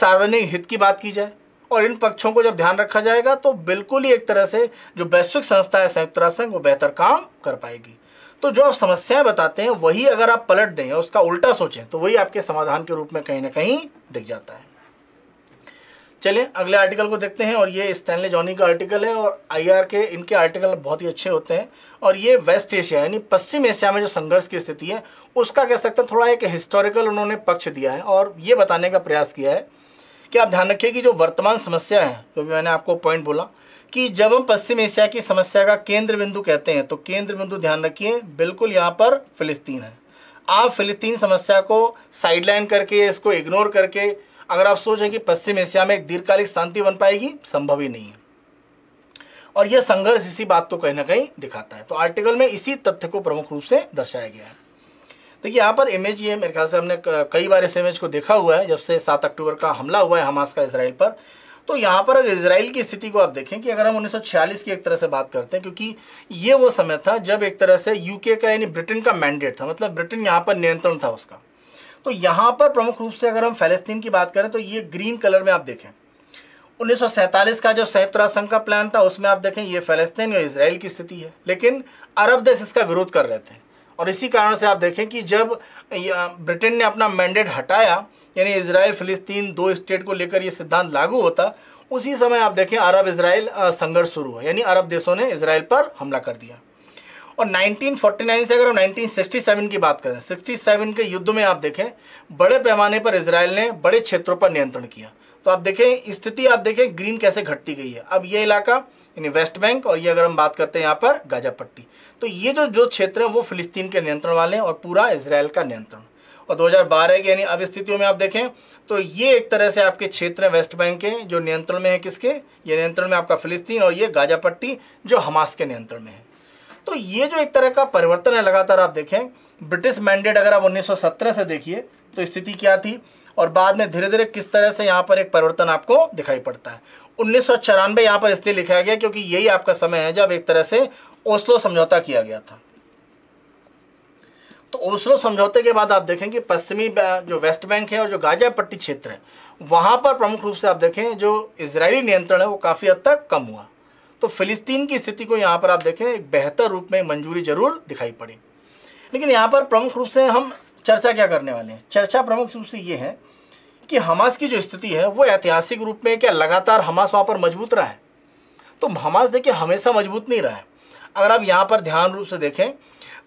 सार्वजनिक हित की बात की जाए और इन पक्षों को जब ध्यान रखा जाएगा तो बिल्कुल ही एक तरह से जो वैश्विक संस्था है संयुक्त राष्ट्र संघ वो बेहतर काम कर पाएगी तो जो आप समस्याएं बताते हैं वही अगर आप पलट दें और उसका उल्टा सोचें तो वही आपके समाधान के रूप में कहीं ना कहीं दिख जाता है चलिए अगले आर्टिकल को देखते हैं और ये स्टैनले जॉनी का आर्टिकल है और आईआर के इनके आर्टिकल बहुत ही अच्छे होते हैं और ये वेस्ट एशिया यानी पश्चिम एशिया में जो संघर्ष की स्थिति है उसका कह सकते हैं थोड़ा एक हिस्टोरिकल उन्होंने पक्ष दिया है और ये बताने का प्रयास किया है कि आप ध्यान रखिए कि जो वर्तमान समस्या है जो भी मैंने आपको पॉइंट बोला कि जब हम पश्चिम एशिया की समस्या का केंद्र बिंदु कहते हैं तो केंद्र बिंदु ध्यान रखिए बिल्कुल यहाँ पर फिलिस्तीन है आप फिलिस्तीन समस्या को साइडलाइन करके इसको इग्नोर करके अगर आप सोचें कि पश्चिम एशिया में एक दीर्घकालिक शांति बन पाएगी संभव ही नहीं है और यह संघर्ष इसी बात को कहीं ना कहीं दिखाता है तो आर्टिकल में इसी तथ्य को प्रमुख रूप से दर्शाया गया है देखिए यहाँ पर इमेज ये मेरे ख्याल से हमने कई बार इस इमेज को देखा हुआ है जब से सात अक्टूबर का हमला हुआ है हमास का इसराइल पर तो यहाँ पर अगर इसराइल की स्थिति को आप देखें कि अगर हम 1946 की एक तरह से बात करते हैं क्योंकि ये वो समय था जब एक तरह से यूके का यानी ब्रिटेन का मैंडेट था मतलब ब्रिटेन यहाँ पर नियंत्रण था उसका तो यहाँ पर प्रमुख रूप से अगर हम फेलस्तीन की बात करें तो ये ग्रीन कलर में आप देखें 1947 का जो संयुक्त राष्ट्र संघ का प्लान था उसमें आप देखें ये फलस्तीन और इसराइल की स्थिति है लेकिन अरब देश इसका विरोध कर रहे थे और इसी कारण से आप देखें कि जब ब्रिटेन ने अपना मैंडेट हटाया यानी इसराइल फिलिस्तीन दो स्टेट को लेकर ये सिद्धांत लागू होता उसी समय आप देखें अरब इसराइल संघर्ष शुरू हुआ यानी अरब देशों ने इसराइल पर हमला कर दिया और 1949 से अगर हम 1967 की बात करें 67 के युद्ध में आप देखें बड़े पैमाने पर इसराइल ने बड़े क्षेत्रों पर नियंत्रण किया तो आप देखें स्थिति आप देखें ग्रीन कैसे घटती गई है अब ये इलाका यानी वेस्ट बैंक और ये अगर हम बात करते हैं यहाँ पर गाजा पट्टी तो ये जो जो क्षेत्र हैं वो फिलिस्तीन के नियंत्रण वाले हैं और पूरा इसराइल का नियंत्रण और 2012 की यानी अब स्थितियों में आप देखें तो ये एक तरह से आपके क्षेत्र हैं वेस्ट बैंक के जो नियंत्रण में है किसके ये नियंत्रण में आपका फिलिस्तीन और ये गाजा पट्टी जो हमास के नियंत्रण में है तो ये जो एक तरह का परिवर्तन है लगातार आप देखें ब्रिटिश मैंडेट अगर आप 1917 से देखिए तो स्थिति क्या थी और बाद में धीरे धीरे किस तरह से यहाँ पर एक परिवर्तन आपको दिखाई पड़ता है उन्नीस सौ चौरानवे यहाँ पर इसलिए लिखा गया क्योंकि यही आपका समय है जब एक तरह से ओस्लो समझौता किया गया था तो ओस्लो समझौते के बाद आप देखें कि पश्चिमी जो वेस्ट बैंक है और जो गाजा पट्टी क्षेत्र है वहां पर प्रमुख रूप से आप देखें जो इसराइली नियंत्रण है वो काफ़ी हद तक कम हुआ तो फिलिस्तीन की स्थिति को यहाँ पर आप देखें एक बेहतर रूप में मंजूरी जरूर दिखाई पड़ी लेकिन यहाँ पर प्रमुख रूप से हम चर्चा क्या करने वाले हैं चर्चा प्रमुख रूप से ये है कि हमास की जो स्थिति है वो ऐतिहासिक रूप में क्या लगातार हमास वहाँ पर मजबूत रहा है तो हमास देखिए हमेशा मजबूत नहीं रहा है अगर आप यहाँ पर ध्यान रूप से देखें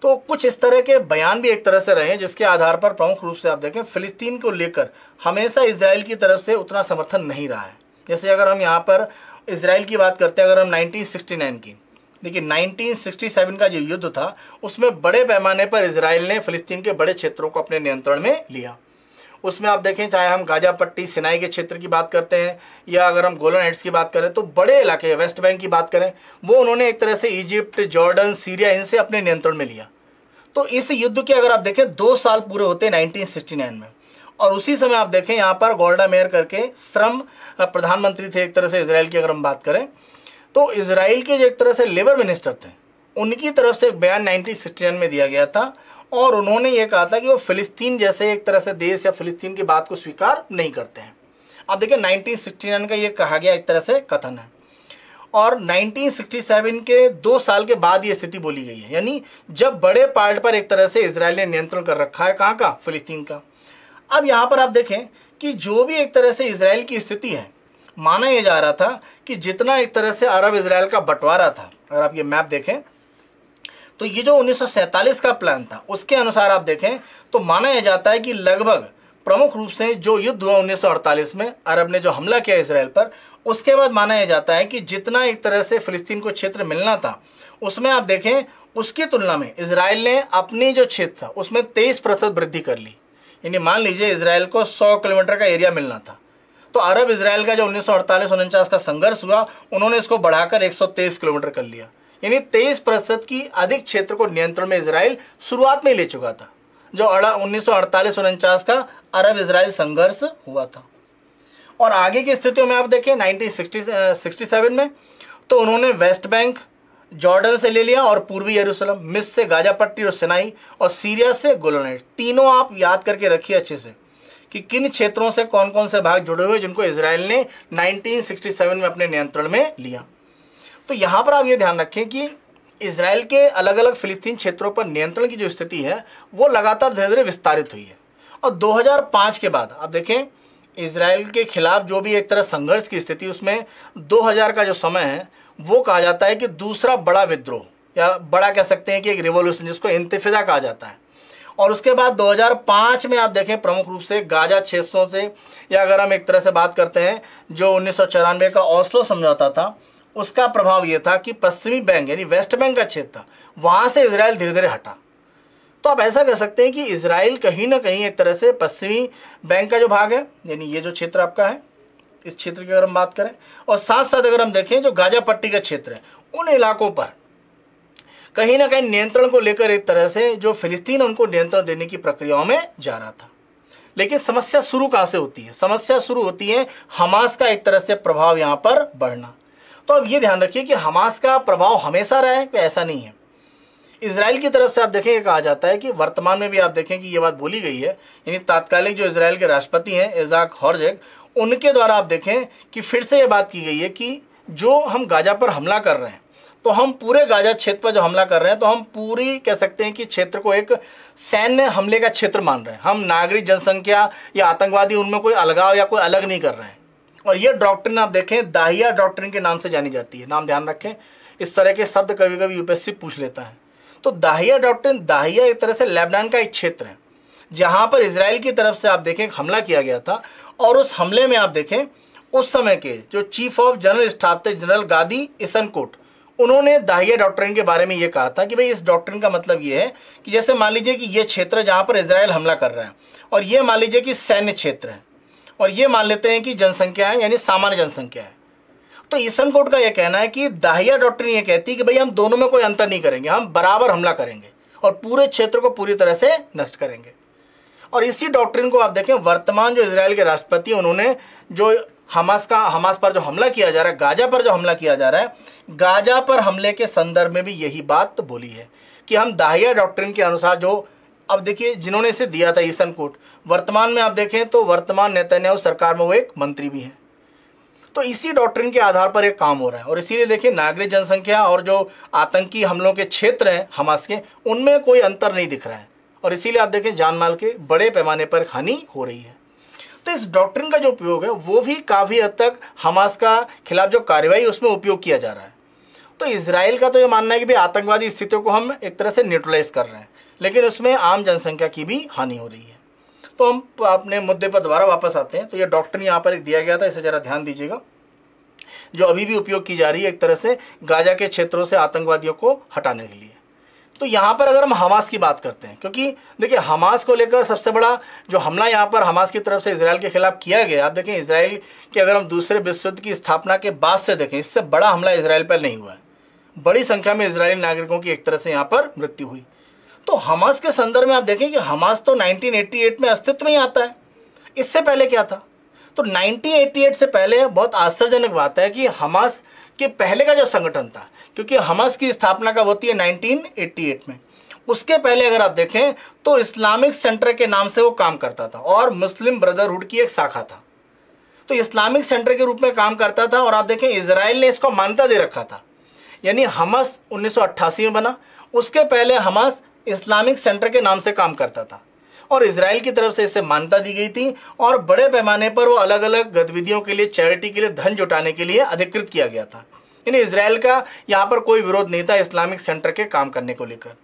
तो कुछ इस तरह के बयान भी एक तरह से रहे जिसके आधार पर प्रमुख रूप से आप देखें फिलिस्तीन को लेकर हमेशा इसराइल की तरफ से उतना समर्थन नहीं रहा है जैसे अगर हम यहाँ पर इसराइल की बात करते हैं अगर हम 1969 की देखिए 1967 का जो युद्ध था उसमें बड़े पैमाने पर इसराइल ने फिलिस्तीन के बड़े क्षेत्रों को अपने नियंत्रण में लिया उसमें आप देखें चाहे हम गाजा पट्टी सिनाई के क्षेत्र की बात करते हैं या अगर हम गोलन हेड्स की बात करें तो बड़े इलाके वेस्ट बैंक की बात करें वो उन्होंने एक तरह से इजिप्ट जॉर्डन सीरिया इनसे अपने नियंत्रण में लिया तो इस युद्ध के अगर आप देखें दो साल पूरे होते हैं 1969 में और उसी समय आप देखें यहाँ पर गोल्डा मेयर करके श्रम प्रधानमंत्री थे एक तरह से इसराइल की अगर हम बात करें तो इसराइल के जो एक तरह से लेबर मिनिस्टर थे उनकी तरफ से बयान नाइनटीन में दिया गया था और उन्होंने ये कहा था कि वो फिलिस्तीन जैसे एक तरह से देश या फिलिस्तीन की बात को स्वीकार नहीं करते हैं अब देखिए 1969 का ये कहा गया एक तरह से कथन है और 1967 के दो साल के बाद ये स्थिति बोली गई है यानी जब बड़े पार्ट पर एक तरह से इसराइल ने नियंत्रण कर रखा है कहाँ का फिलिस्तीन का अब यहाँ पर आप देखें कि जो भी एक तरह से इसराइल की स्थिति है माना यह जा रहा था कि जितना एक तरह से अरब इसराइल का बंटवारा था अगर आप ये मैप देखें तो ये जो 1947 का प्लान था उसके अनुसार आप देखें तो माना यह जाता है कि लगभग प्रमुख रूप से जो युद्ध हुआ 1948 में अरब ने जो हमला किया इसराइल पर उसके बाद माना यह जाता है कि जितना एक तरह से फिलिस्तीन को क्षेत्र मिलना था उसमें आप देखें उसकी तुलना में इसराइल ने अपनी जो क्षेत्र था उसमें तेईस प्रतिशत वृद्धि कर ली यानी मान लीजिए इसराइल को सौ किलोमीटर का एरिया मिलना था तो अरब इसराइल का जो उन्नीस सौ अड़तालीस उनचास का संघर्ष हुआ उन्होंने इसको बढ़ाकर तेईस किलोमीटर कर लिया यानी तेईस प्रतिशत की अधिक क्षेत्र को नियंत्रण में इसराइल शुरुआत में ही ले चुका था जो उन्नीस सौ का अरब इसराइल संघर्ष हुआ था और आगे की स्थितियों में आप देखिए नाइनटीन में तो उन्होंने वेस्ट बैंक जॉर्डन से ले लिया और पूर्वी यरूशलेम मिस से गाजा पट्टी और सिनाई और सीरिया से गोलोनाइट तीनों आप याद करके रखिए अच्छे से कि किन क्षेत्रों से कौन कौन से भाग जुड़े हुए जिनको इसराइल ने 1967 में अपने नियंत्रण में लिया तो यहाँ पर आप ये ध्यान रखें कि इसराइल के अलग अलग फिलिस्तीन क्षेत्रों पर नियंत्रण की जो स्थिति है वो लगातार धीरे धीरे विस्तारित हुई है और 2005 के बाद आप देखें इसराइल के खिलाफ जो भी एक तरह संघर्ष की स्थिति उसमें 2000 का जो समय है वो कहा जाता है कि दूसरा बड़ा विद्रोह या बड़ा कह सकते हैं कि एक रिवोल्यूशन जिसको इंतफिजा कहा जाता है और उसके बाद 2005 में आप देखें प्रमुख रूप से गाजा 600 से या अगर हम एक तरह से बात करते हैं जो उन्नीस का ऑस्लो समझौता था उसका प्रभाव ये था कि पश्चिमी बैंक यानी वेस्ट बैंक का क्षेत्र था वहाँ से इसराइल धीरे धीरे हटा तो आप ऐसा कह सकते हैं कि इसराइल कहीं ना कहीं एक तरह से पश्चिमी बैंक का जो भाग है यानी ये जो क्षेत्र आपका है इस क्षेत्र की अगर हम बात करें और साथ साथ अगर हम देखें जो गाजा पट्टी का क्षेत्र है उन इलाकों पर कहीं ना कहीं नियंत्रण को लेकर एक तरह से जो फिलिस्तीन उनको नियंत्रण देने की प्रक्रियाओं में जा रहा था लेकिन समस्या शुरू कहाँ से होती है समस्या शुरू होती है हमास का एक तरह से प्रभाव यहाँ पर बढ़ना तो अब ये ध्यान रखिए कि हमास का प्रभाव हमेशा रहे कि ऐसा नहीं है इसराइल की तरफ से आप देखें कहा जाता है कि वर्तमान में भी आप देखें कि ये बात बोली गई है यानी तात्कालिक जो इसराइल के राष्ट्रपति हैं एजाक हॉर्जेक उनके द्वारा आप देखें कि फिर से ये बात की गई है कि जो हम गाजा पर हमला कर रहे हैं तो हम पूरे गाजा क्षेत्र पर जो हमला कर रहे हैं तो हम पूरी कह सकते हैं कि क्षेत्र को एक सैन्य हमले का क्षेत्र मान रहे हैं हम नागरिक जनसंख्या या आतंकवादी उनमें कोई अलगाव या कोई अलग नहीं कर रहे हैं और ये डॉक्ट्रिन आप देखें दाहिया डॉक्ट्रिन के नाम से जानी जाती है नाम ध्यान रखें इस तरह के शब्द कभी कभी यूपीएससी पूछ लेता है तो दाहिया डॉक्ट्रिन दाहिया एक तरह से लेबनान का एक क्षेत्र है जहाँ पर इसराइल की तरफ से आप देखें हमला किया गया था और उस हमले में आप देखें उस समय के जो चीफ ऑफ जनरल स्टाफ थे जनरल गादी इसनकोट उन्होंने दाहिया डॉक्ट्रिन के बारे में ये कहा था कि भाई इस डॉक्ट्रिन का मतलब ये है कि जैसे मान लीजिए कि ये क्षेत्र जहां पर इसराइल हमला कर रहा है और ये मान लीजिए कि सैन्य क्षेत्र है और ये मान लेते हैं कि जनसंख्या है यानी सामान्य जनसंख्या है तो ईसन कोर्ट का यह कहना है कि दाहिया डॉक्ट्रिन ये कहती है कि भाई हम दोनों में कोई अंतर नहीं करेंगे हम बराबर हमला करेंगे और पूरे क्षेत्र को पूरी तरह से नष्ट करेंगे और इसी डॉक्ट्रिन को आप देखें वर्तमान जो इसराइल के राष्ट्रपति उन्होंने जो हमास का हमास पर जो हमला किया जा रहा है गाजा पर जो हमला किया जा रहा है गाजा पर हमले के संदर्भ में भी यही बात बोली है कि हम दाहिया डॉक्ट्रिन के अनुसार जो अब देखिए जिन्होंने इसे दिया था ईसन कोट वर्तमान में आप देखें तो वर्तमान नेतन्याहू सरकार में वो एक मंत्री भी हैं तो इसी डॉक्ट्रिन के आधार पर एक काम हो रहा है और इसीलिए देखिए नागरिक जनसंख्या और जो आतंकी हमलों के क्षेत्र हैं हमास के उनमें कोई अंतर नहीं दिख रहा है और इसीलिए आप देखें जान माल के बड़े पैमाने पर हानि हो रही है तो इस डॉक्ट्रिन का जो उपयोग है वो भी काफ़ी हद तक हमास का खिलाफ जो कार्रवाई उसमें उपयोग किया जा रहा है तो इसराइल का तो ये मानना है कि भाई आतंकवादी स्थितियों को हम एक तरह से न्यूट्रलाइज कर रहे हैं लेकिन उसमें आम जनसंख्या की भी हानि हो रही है तो हम अपने मुद्दे पर दोबारा वापस आते हैं तो ये डॉक्टर यहाँ पर एक दिया गया था इसे ज़रा ध्यान दीजिएगा जो अभी भी उपयोग की जा रही है एक तरह से गाजा के क्षेत्रों से आतंकवादियों को हटाने के लिए तो यहाँ पर अगर हम हमास की बात करते हैं क्योंकि देखिए हमास को लेकर सबसे बड़ा जो हमला यहाँ पर हमास की तरफ से इसराइल के खिलाफ किया गया आप देखें इसराइल के अगर हम दूसरे विश्व युद्ध की स्थापना के बाद से देखें इससे बड़ा हमला इसराइल पर नहीं हुआ है बड़ी संख्या में इसराइली नागरिकों की एक तरह से यहाँ पर मृत्यु हुई तो हमास के संदर्भ में आप देखें कि हमास तो नाइनटीन में अस्तित्व में ही आता है इससे पहले क्या था तो नाइनटीन से पहले बहुत आश्चर्यजनक बात है कि हमास कि पहले का जो संगठन था क्योंकि हमस की स्थापना कब होती है 1988 में उसके पहले अगर आप देखें तो इस्लामिक सेंटर के नाम से वो काम करता था और मुस्लिम ब्रदरहुड की एक शाखा था तो इस्लामिक सेंटर के रूप में काम करता था और आप देखें इसराइल ने इसको मान्यता दे रखा था यानी हमस उन्नीस में बना उसके पहले हमस इस्लामिक सेंटर के नाम से काम करता था और इसराइल की तरफ से इसे मान्यता दी गई थी और बड़े पैमाने पर वो अलग अलग गतिविधियों के लिए चैरिटी के लिए धन जुटाने के लिए अधिकृत किया गया था यानी इसराइल का यहाँ पर कोई विरोध नहीं था इस्लामिक सेंटर के काम करने को लेकर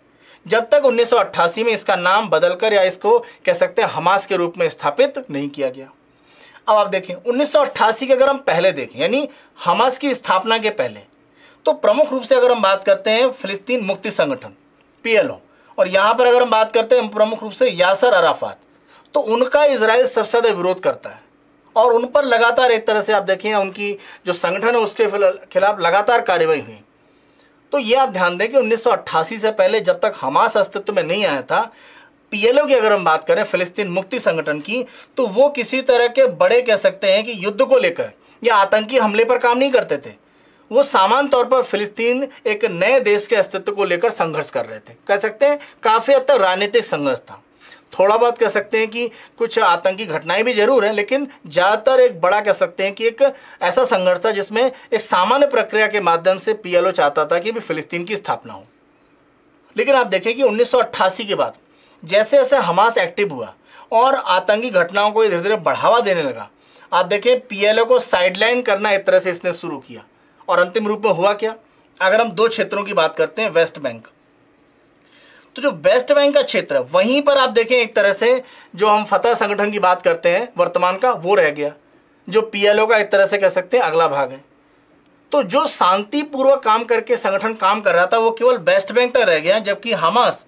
जब तक 1988 में इसका नाम बदलकर या इसको कह सकते हैं हमास के रूप में स्थापित नहीं किया गया अब आप देखें 1988 के अगर हम पहले देखें यानी हमास की स्थापना के पहले तो प्रमुख रूप से अगर हम बात करते हैं फिलिस्तीन मुक्ति संगठन पीएलओ और यहाँ पर अगर हम बात करते हैं प्रमुख रूप से यासर अराफात तो उनका इसराइल सबसे ज़्यादा विरोध करता है और उन पर लगातार एक तरह से आप देखिए उनकी जो संगठन है उसके खिलाफ लगातार कार्रवाई हुई तो ये आप ध्यान दें कि 1988 से पहले जब तक हमास अस्तित्व में नहीं आया था पीएलओ की अगर हम बात करें फिलिस्तीन मुक्ति संगठन की तो वो किसी तरह के बड़े कह सकते हैं कि युद्ध को लेकर या आतंकी हमले पर काम नहीं करते थे वो सामान्य तौर पर फिलिस्तीन एक नए देश के अस्तित्व को लेकर संघर्ष कर रहे थे कह सकते हैं काफ़ी हद तक राजनीतिक संघर्ष था थोड़ा बहुत कह सकते हैं कि कुछ आतंकी घटनाएं भी जरूर हैं लेकिन ज़्यादातर एक बड़ा कह सकते हैं कि एक ऐसा संघर्ष था जिसमें एक सामान्य प्रक्रिया के माध्यम से पीएलओ चाहता था कि भी फिलिस्तीन की स्थापना हो लेकिन आप देखें कि उन्नीस के बाद जैसे जैसे हमास एक्टिव हुआ और आतंकी घटनाओं को धीरे धीरे बढ़ावा देने लगा आप देखें पीएलओ को साइडलाइन करना एक तरह से इसने शुरू किया और अंतिम रूप में हुआ क्या अगर हम दो क्षेत्रों की बात करते हैं वेस्ट बैंक तो जो वेस्ट बैंक का क्षेत्र वहीं पर आप देखें एक तरह से जो हम फतेह संगठन की बात करते हैं वर्तमान का वो रह गया जो पीएलओ का एक तरह से कह सकते हैं अगला भाग है तो जो शांतिपूर्वक काम करके संगठन काम कर रहा था वो केवल वेस्ट बैंक तक रह गया जबकि हमास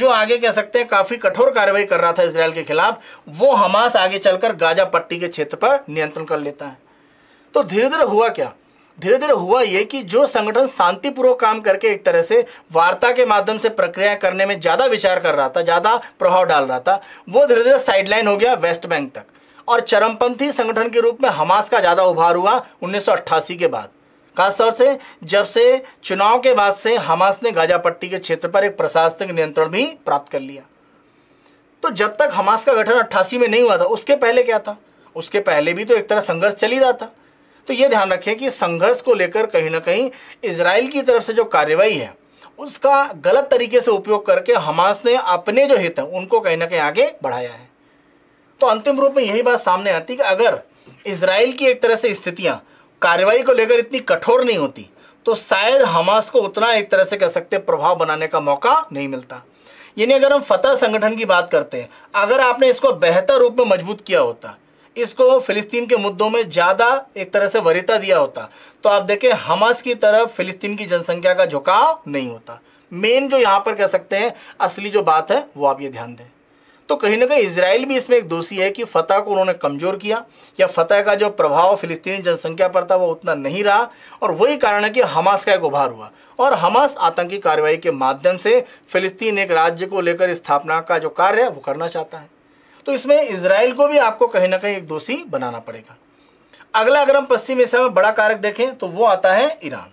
जो आगे कह सकते हैं काफ़ी कठोर कार्रवाई कर रहा था इसराइल के खिलाफ वो हमास आगे चलकर गाजा पट्टी के क्षेत्र पर नियंत्रण कर लेता है तो धीरे धीरे हुआ क्या धीरे धीरे हुआ ये कि जो संगठन शांतिपूर्वक काम करके एक तरह से वार्ता के माध्यम से प्रक्रिया करने में ज़्यादा विचार कर रहा था ज़्यादा प्रभाव डाल रहा था वो धीरे धीरे साइडलाइन हो गया वेस्ट बैंक तक और चरमपंथी संगठन के रूप में हमास का ज़्यादा उभार हुआ उन्नीस के बाद खासतौर से जब से चुनाव के बाद से हमास ने गाजा पट्टी के क्षेत्र पर एक प्रशासनिक नियंत्रण भी प्राप्त कर लिया तो जब तक हमास का गठन अट्ठासी में नहीं हुआ था उसके पहले क्या था उसके पहले भी तो एक तरह संघर्ष चल ही रहा था तो ये ध्यान रखें कि संघर्ष को लेकर कहीं ना कहीं इसराइल की तरफ से जो कार्रवाई है उसका गलत तरीके से उपयोग करके हमास ने अपने जो हित हैं उनको कहीं ना कहीं आगे बढ़ाया है तो अंतिम रूप में यही बात सामने आती कि अगर इसराइल की एक तरह से स्थितियाँ कार्रवाई को लेकर इतनी कठोर नहीं होती तो शायद हमास को उतना एक तरह से कह सकते प्रभाव बनाने का मौका नहीं मिलता यानी अगर हम फतह संगठन की बात करते हैं अगर आपने इसको बेहतर रूप में मजबूत किया होता इसको फिलिस्तीन के मुद्दों में ज़्यादा एक तरह से वरिता दिया होता तो आप देखें हमास की तरफ फिलिस्तीन की जनसंख्या का झुकाव नहीं होता मेन जो यहां पर कह सकते हैं असली जो बात है वो आप ये ध्यान दें तो कहीं ना कहीं इसराइल भी इसमें एक दोषी है कि फतेह को उन्होंने कमज़ोर किया या फतेह का जो प्रभाव फिलिस्तीनी जनसंख्या पर था वो उतना नहीं रहा और वही कारण है कि हमास का एक उभार हुआ और हमास आतंकी कार्रवाई के माध्यम से फिलिस्तीन एक राज्य को लेकर स्थापना का जो कार्य है वो करना चाहता है तो इसमें इसराइल को भी आपको कहीं ना कहीं एक दोषी बनाना पड़ेगा अगला अगर हम पश्चिम एशिया में बड़ा कारक देखें तो वो आता है ईरान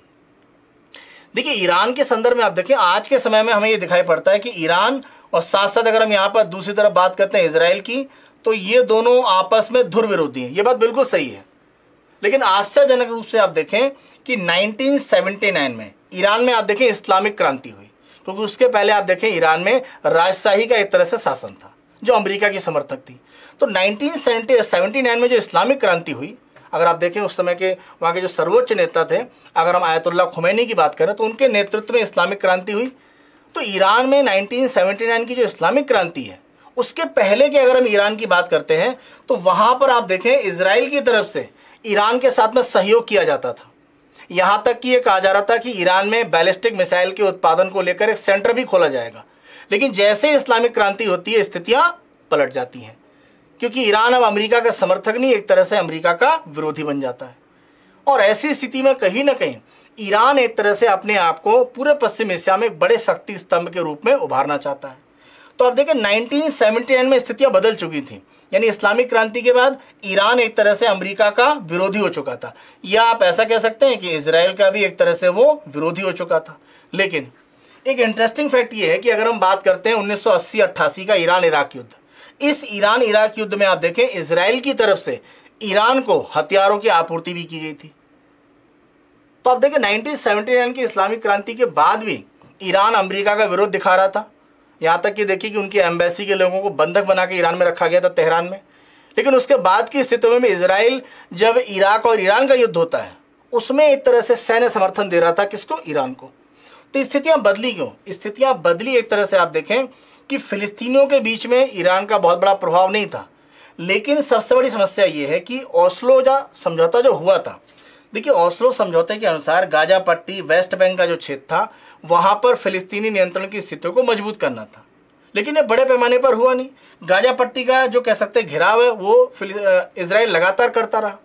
देखिए ईरान के संदर्भ में आप देखें आज के समय में हमें ये दिखाई पड़ता है कि ईरान और साथ साथ अगर हम यहाँ पर दूसरी तरफ बात करते हैं इसराइल की तो ये दोनों आपस में धुर विरोधी हैं ये बात बिल्कुल सही है लेकिन आश्चर्यजनक रूप से आप देखें कि 1979 में ईरान में आप देखें इस्लामिक क्रांति हुई क्योंकि उसके पहले आप देखें ईरान में राजशाही का एक तरह से शासन था जो अमेरिका की समर्थक थी तो 1979 में जो इस्लामिक क्रांति हुई अगर आप देखें उस समय के वहाँ के जो सर्वोच्च नेता थे अगर हम आयतुल्ला खुमैनी की बात करें तो उनके नेतृत्व में इस्लामिक क्रांति हुई तो ईरान में नाइनटीन की जो इस्लामिक क्रांति है उसके पहले के अगर हम ईरान की बात करते हैं तो वहाँ पर आप देखें इसराइल की तरफ से ईरान के साथ में सहयोग किया जाता था यहाँ तक कि ये कहा जा रहा था कि ईरान में बैलिस्टिक मिसाइल के उत्पादन को लेकर एक सेंटर भी खोला जाएगा लेकिन जैसे इस्लामिक क्रांति होती है स्थितियां पलट जाती हैं क्योंकि ईरान अब अमेरिका का समर्थक नहीं एक तरह से अमेरिका का विरोधी बन जाता है और ऐसी स्थिति में कहीं ना कहीं ईरान एक तरह से अपने आप को पूरे पश्चिम एशिया में बड़े शक्ति स्तंभ के रूप में उभारना चाहता है तो आप देखें 1979 में स्थितियां बदल चुकी थी यानी इस्लामिक क्रांति के बाद ईरान एक तरह से अमेरिका का विरोधी हो चुका था या आप ऐसा कह सकते हैं कि इसराइल का भी एक तरह से वो विरोधी हो चुका था लेकिन एक इंटरेस्टिंग फैक्ट ये है कि अगर हम बात करते हैं 1980-88 का ईरान इराक युद्ध इस ईरान इराक युद्ध में आप देखें इसराइल की तरफ से ईरान को हथियारों की आपूर्ति भी की गई थी तो आप देखें नाइनटीन की इस्लामिक क्रांति के बाद भी ईरान अमरीका का विरोध दिखा रहा था यहाँ तक कि देखिए कि उनकी एम्बेसी के लोगों को बंधक बना के ईरान में रखा गया था तेहरान में लेकिन उसके बाद की स्थितियों में इसराइल जब इराक और ईरान का युद्ध होता है उसमें एक तरह से सैन्य समर्थन दे रहा था किसको ईरान को तो स्थितियां बदली क्यों स्थितियां बदली एक तरह से आप देखें कि फिलिस्तीनियों के बीच में ईरान का बहुत बड़ा प्रभाव नहीं था लेकिन सबसे बड़ी समस्या ये है कि ओस्लो जा समझौता जो हुआ था देखिए ओस्लो समझौते के अनुसार गाजा पट्टी वेस्ट बैंक का जो क्षेत्र था वहाँ पर फिलिस्तीनी नियंत्रण की स्थितियों को मजबूत करना था लेकिन ये बड़े पैमाने पर हुआ नहीं गाजा पट्टी का जो कह सकते घिराव है वो इसराइल लगातार करता रहा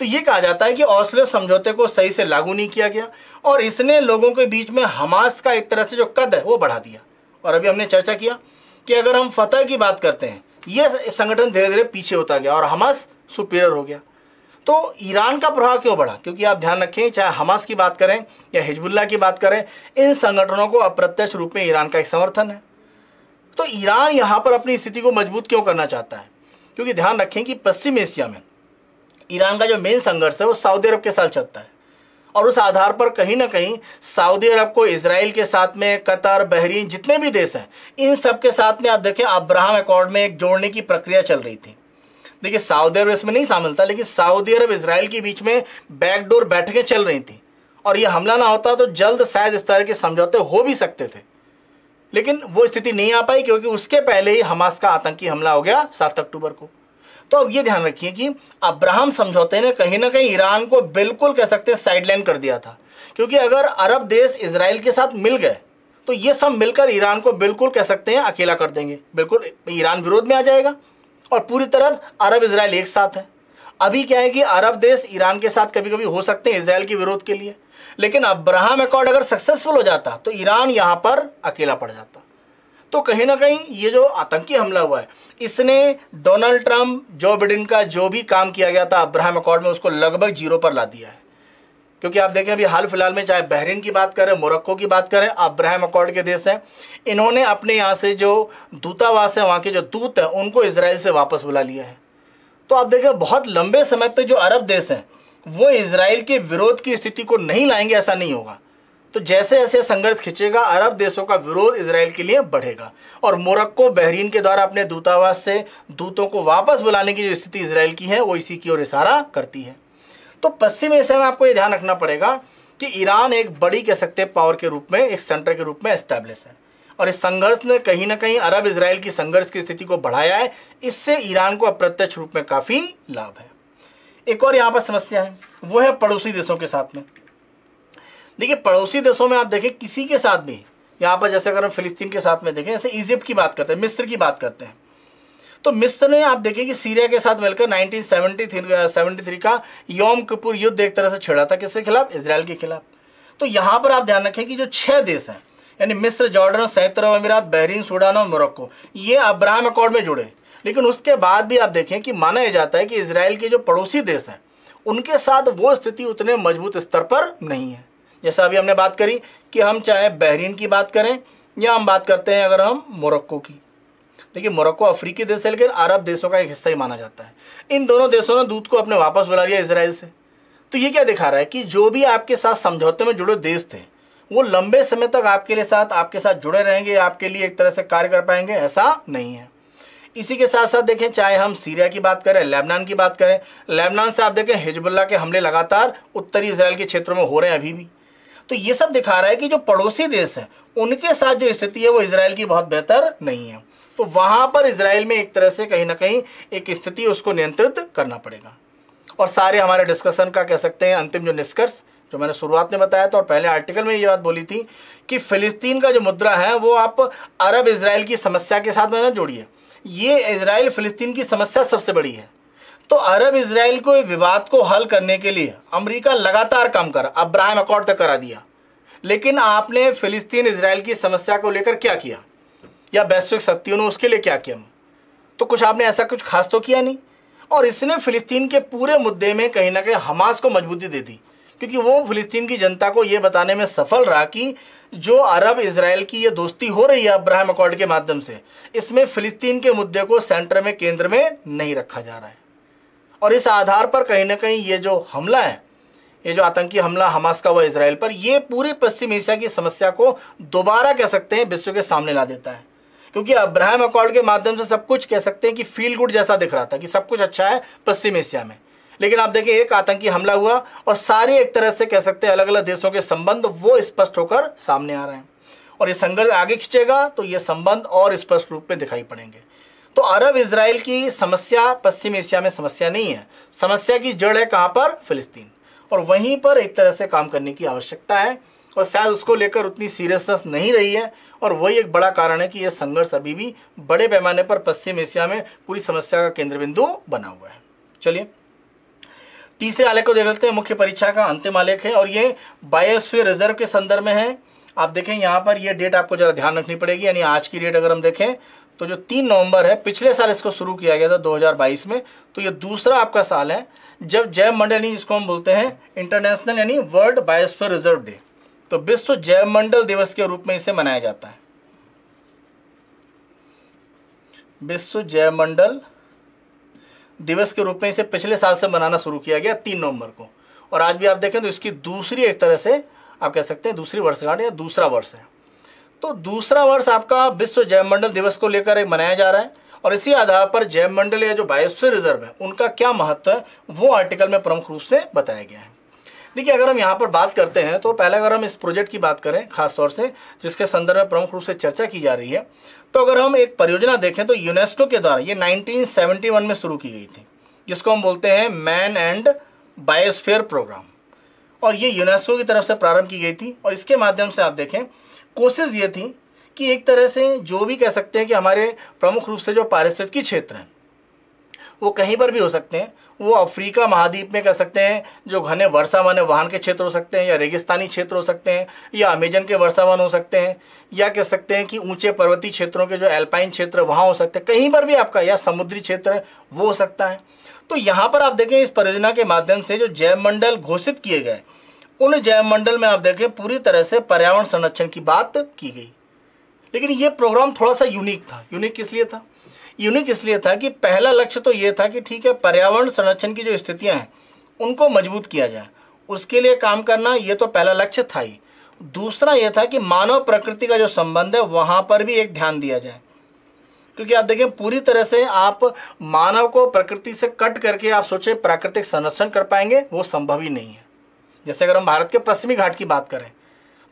तो ये कहा जाता है कि ऑस्लो समझौते को सही से लागू नहीं किया गया और इसने लोगों के बीच में हमास का एक तरह से जो कद है वो बढ़ा दिया और अभी हमने चर्चा किया कि अगर हम फतेह की बात करते हैं ये संगठन धीरे धीरे पीछे होता गया और हमास सुपीरियर हो गया तो ईरान का प्रभाव क्यों बढ़ा क्योंकि आप ध्यान रखें चाहे हमास की बात करें या हिजबुल्ला की बात करें इन संगठनों को अप्रत्यक्ष रूप में ईरान का एक समर्थन है तो ईरान यहाँ पर अपनी स्थिति को मजबूत क्यों करना चाहता है क्योंकि ध्यान रखें कि पश्चिम एशिया में ईरान का जो मेन संघर्ष है वो सऊदी अरब के साथ चलता है और उस आधार पर कहीं ना कहीं सऊदी अरब को इसराइल के साथ में कतर बहरीन जितने भी देश हैं इन सब के साथ में आप देखें अब्राहम अकॉर्ड में एक जोड़ने की प्रक्रिया चल रही थी देखिए सऊदी अरब इसमें नहीं शामिल था लेकिन सऊदी अरब इसराइल के बीच में बैकडोर बैठकें चल रही थी और ये हमला ना होता तो जल्द शायद इस तरह के समझौते हो भी सकते थे लेकिन वो स्थिति नहीं आ पाई क्योंकि उसके पहले ही हमास का आतंकी हमला हो गया सात अक्टूबर को तो अब ये ध्यान रखिए कि अब्राहम समझौते ने कहीं ना कहीं ईरान को बिल्कुल कह सकते हैं साइडलाइन कर दिया था क्योंकि अगर अरब देश इसराइल के साथ मिल गए तो ये सब मिलकर ईरान को बिल्कुल कह सकते हैं अकेला कर देंगे बिल्कुल ईरान विरोध में आ जाएगा और पूरी तरह अरब इसराइल एक साथ है अभी क्या है कि अरब देश ईरान के साथ कभी कभी हो सकते हैं इसराइल के विरोध के लिए लेकिन अब्राहम अकॉर्ड अगर सक्सेसफुल हो जाता तो ईरान यहां पर अकेला पड़ जाता तो कहीं ना कहीं ये जो आतंकी हमला हुआ है इसने डोनाल्ड ट्रंप जो बिडेन का जो भी काम किया गया था अब्राहम अकॉर्ड में उसको लगभग जीरो पर ला दिया है क्योंकि आप देखें अभी हाल फिलहाल में चाहे बहरीन की बात करें मोरक्को की बात करें अब्राहम अकॉर्ड के देश हैं इन्होंने अपने यहाँ से जो दूतावास है वहाँ के जो दूत हैं उनको इसराइल से वापस बुला लिया है तो आप देखें बहुत लंबे समय तक जो अरब देश हैं वो इसराइल के विरोध की स्थिति को नहीं लाएंगे ऐसा नहीं होगा तो जैसे जैसे संघर्ष खिंचेगा अरब देशों का विरोध इसराइल के लिए बढ़ेगा और मोरक्को बहरीन के द्वारा अपने दूतावास से दूतों को वापस बुलाने की जो स्थिति इसराइल की है वो इसी की ओर इशारा करती है तो पश्चिम एशिया में आपको ये ध्यान रखना पड़ेगा कि ईरान एक बड़ी कह सकते पावर के रूप में एक सेंटर के रूप में एस्टेब्लिश है और इस संघर्ष ने कहीं ना कहीं अरब इसराइल की संघर्ष की स्थिति को बढ़ाया है इससे ईरान को अप्रत्यक्ष रूप में काफ़ी लाभ है एक और यहाँ पर समस्या है वो है पड़ोसी देशों के साथ में देखिए पड़ोसी देशों में आप देखें किसी के साथ भी यहाँ पर जैसे अगर हम फिलिस्तीन के साथ में देखें जैसे इजिप्ट की बात करते हैं मिस्र की बात करते हैं तो मिस्र ने आप देखें कि सीरिया के साथ मिलकर नाइनटीन सेवेंटी का योम कपूर युद्ध एक तरह से छेड़ा था किसके खिलाफ इसराइल के खिलाफ तो यहाँ पर आप ध्यान रखें कि जो छह देश हैं यानी मिस्र जॉर्डन संयुक्त अरब अमीरात बहरीन सूडान और मोरक्को ये अब्राहम अकॉर्ड में जुड़े लेकिन उसके बाद भी आप देखें कि माना यह जाता है कि इसराइल के जो पड़ोसी देश हैं उनके साथ वो स्थिति उतने मजबूत स्तर पर नहीं है जैसा अभी हमने बात करी कि हम चाहे बहरीन की बात करें या हम बात करते हैं अगर हम मोरक्को की देखिए मोरक्को अफ्रीकी देश है लेकिन अरब देशों का एक हिस्सा ही माना जाता है इन दोनों देशों ने दूध को अपने वापस बुला लिया इसराइल से तो ये क्या दिखा रहा है कि जो भी आपके साथ समझौते में जुड़े देश थे वो लंबे समय तक आपके लिए साथ आपके साथ जुड़े रहेंगे आपके लिए एक तरह से कार्य कर पाएंगे ऐसा नहीं है इसी के साथ साथ देखें चाहे हम सीरिया की बात करें लेबनान की बात करें लेबनान से आप देखें हिजबुल्ला के हमले लगातार उत्तरी इसराइल के क्षेत्रों में हो रहे हैं अभी भी तो ये सब दिखा रहा है कि जो पड़ोसी देश है उनके साथ जो स्थिति है वो इसराइल की बहुत बेहतर नहीं है तो वहां पर इसराइल में एक तरह से कहीं ना कहीं एक स्थिति उसको नियंत्रित करना पड़ेगा और सारे हमारे डिस्कशन का कह सकते हैं अंतिम जो निष्कर्ष जो मैंने शुरुआत में बताया था और पहले आर्टिकल में ये बात बोली थी कि फिलिस्तीन का जो मुद्रा है वो आप अरब इसराइल की समस्या के साथ में ना जोड़िए ये इसराइल फिलिस्तीन की समस्या सबसे बड़ी है तो अरब इसराइल को विवाद को हल करने के लिए अमेरिका लगातार काम कर अब्राहम अकॉर्ड तक करा दिया लेकिन आपने फिलिस्तीन इसराइल की समस्या को लेकर क्या किया या वैश्विक शक्तियों ने उसके लिए क्या किया तो कुछ आपने ऐसा कुछ खास तो किया नहीं और इसने फिलिस्तीन के पूरे मुद्दे में कहीं ना कहीं हमास को मजबूती दे दी क्योंकि वो फिलिस्तीन की जनता को ये बताने में सफल रहा कि जो अरब इसराइल की ये दोस्ती हो रही है अब्राहम अकॉर्ड के माध्यम से इसमें फिलिस्तीन के मुद्दे को सेंटर में केंद्र में नहीं रखा जा रहा है और इस आधार पर कहीं ना कहीं ये जो हमला है ये जो आतंकी हमला हमास का हुआ इसराइल पर ये पूरे पश्चिम एशिया की समस्या को दोबारा कह सकते हैं विश्व के सामने ला देता है क्योंकि अब्राहम अकॉर्ड के माध्यम से सब कुछ कह सकते हैं कि फील गुड जैसा दिख रहा था कि सब कुछ अच्छा है पश्चिम एशिया में लेकिन आप देखिए एक आतंकी हमला हुआ और सारे एक तरह से कह सकते हैं अलग अलग देशों के संबंध वो स्पष्ट होकर सामने आ रहे हैं और ये संघर्ष आगे खींचेगा तो ये संबंध और स्पष्ट रूप में दिखाई पड़ेंगे तो अरब इसराइल की समस्या पश्चिम एशिया में समस्या नहीं है समस्या की जड़ है कहाँ पर फिलिस्तीन और वहीं पर एक तरह से काम करने की आवश्यकता है और शायद उसको लेकर उतनी सीरियसनेस नहीं रही है और वही एक बड़ा कारण है कि यह संघर्ष अभी भी बड़े पैमाने पर पश्चिम एशिया में पूरी समस्या का केंद्र बिंदु बना हुआ है चलिए तीसरे आलेख को देख लेते हैं मुख्य परीक्षा का अंतिम आलेख है और ये बायोस्फीयर रिजर्व के संदर्भ में है आप देखें यहाँ पर यह डेट आपको ज़रा ध्यान रखनी पड़ेगी यानी आज की डेट अगर हम देखें तो जो तीन नवंबर है पिछले साल इसको शुरू किया गया था 2022 में तो ये दूसरा आपका साल है जब जैव मंडल यानी इसको हम बोलते हैं इंटरनेशनल यानी वर्ल्ड बायोस्फीयर रिजर्व डे तो विश्व जैव मंडल दिवस के रूप में इसे मनाया जाता है विश्व जैव मंडल दिवस के रूप में इसे पिछले साल से मनाना शुरू किया गया तीन नवंबर को और आज भी आप देखें तो इसकी दूसरी एक तरह से आप कह सकते हैं दूसरी वर्षगांठ या दूसरा वर्ष है तो दूसरा वर्ष आपका विश्व जैवमंडल दिवस को लेकर मनाया जा रहा है और इसी आधार पर जैवमंडल या जो बायोस्फीयर रिजर्व है उनका क्या महत्व है वो आर्टिकल में प्रमुख रूप से बताया गया है देखिए अगर हम यहाँ पर बात करते हैं तो पहले अगर हम इस प्रोजेक्ट की बात करें खास तौर से जिसके संदर्भ में प्रमुख रूप से चर्चा की जा रही है तो अगर हम एक परियोजना देखें तो यूनेस्को के द्वारा ये 1971 में शुरू की गई थी जिसको हम बोलते हैं मैन एंड बायोस्फेयर प्रोग्राम और ये यूनेस्को की तरफ से प्रारंभ की गई थी और इसके माध्यम से आप देखें कोशिश ये थी कि एक तरह से जो भी कह सकते हैं कि हमारे प्रमुख रूप से जो पारिस्थितिकी क्षेत्र हैं वो कहीं पर भी हो सकते हैं वो अफ्रीका महाद्वीप में कह सकते हैं जो घने वर्षा वन वाहन के क्षेत्र हो सकते हैं या रेगिस्तानी क्षेत्र हो सकते हैं या अमेजन के वन हो सकते हैं या कह सकते हैं कि ऊंचे पर्वतीय क्षेत्रों के जो एल्पाइन क्षेत्र वहाँ हो सकते हैं कहीं पर भी आपका या समुद्री क्षेत्र है वो हो सकता है तो यहाँ पर आप देखें इस परियोजना के माध्यम से जो जैव मंडल घोषित किए गए उन जैव मंडल में आप देखें पूरी तरह से पर्यावरण संरक्षण की बात की गई लेकिन ये प्रोग्राम थोड़ा सा यूनिक था यूनिक किस लिए था यूनिक इसलिए था कि पहला लक्ष्य तो ये था कि ठीक है पर्यावरण संरक्षण की जो स्थितियाँ हैं उनको मजबूत किया जाए उसके लिए काम करना ये तो पहला लक्ष्य था ही दूसरा ये था कि मानव प्रकृति का जो संबंध है वहाँ पर भी एक ध्यान दिया जाए क्योंकि आप देखें पूरी तरह से आप मानव को प्रकृति से कट करके आप सोचें प्राकृतिक संरक्षण कर पाएंगे वो संभव ही नहीं है जैसे अगर हम भारत के पश्चिमी घाट की बात करें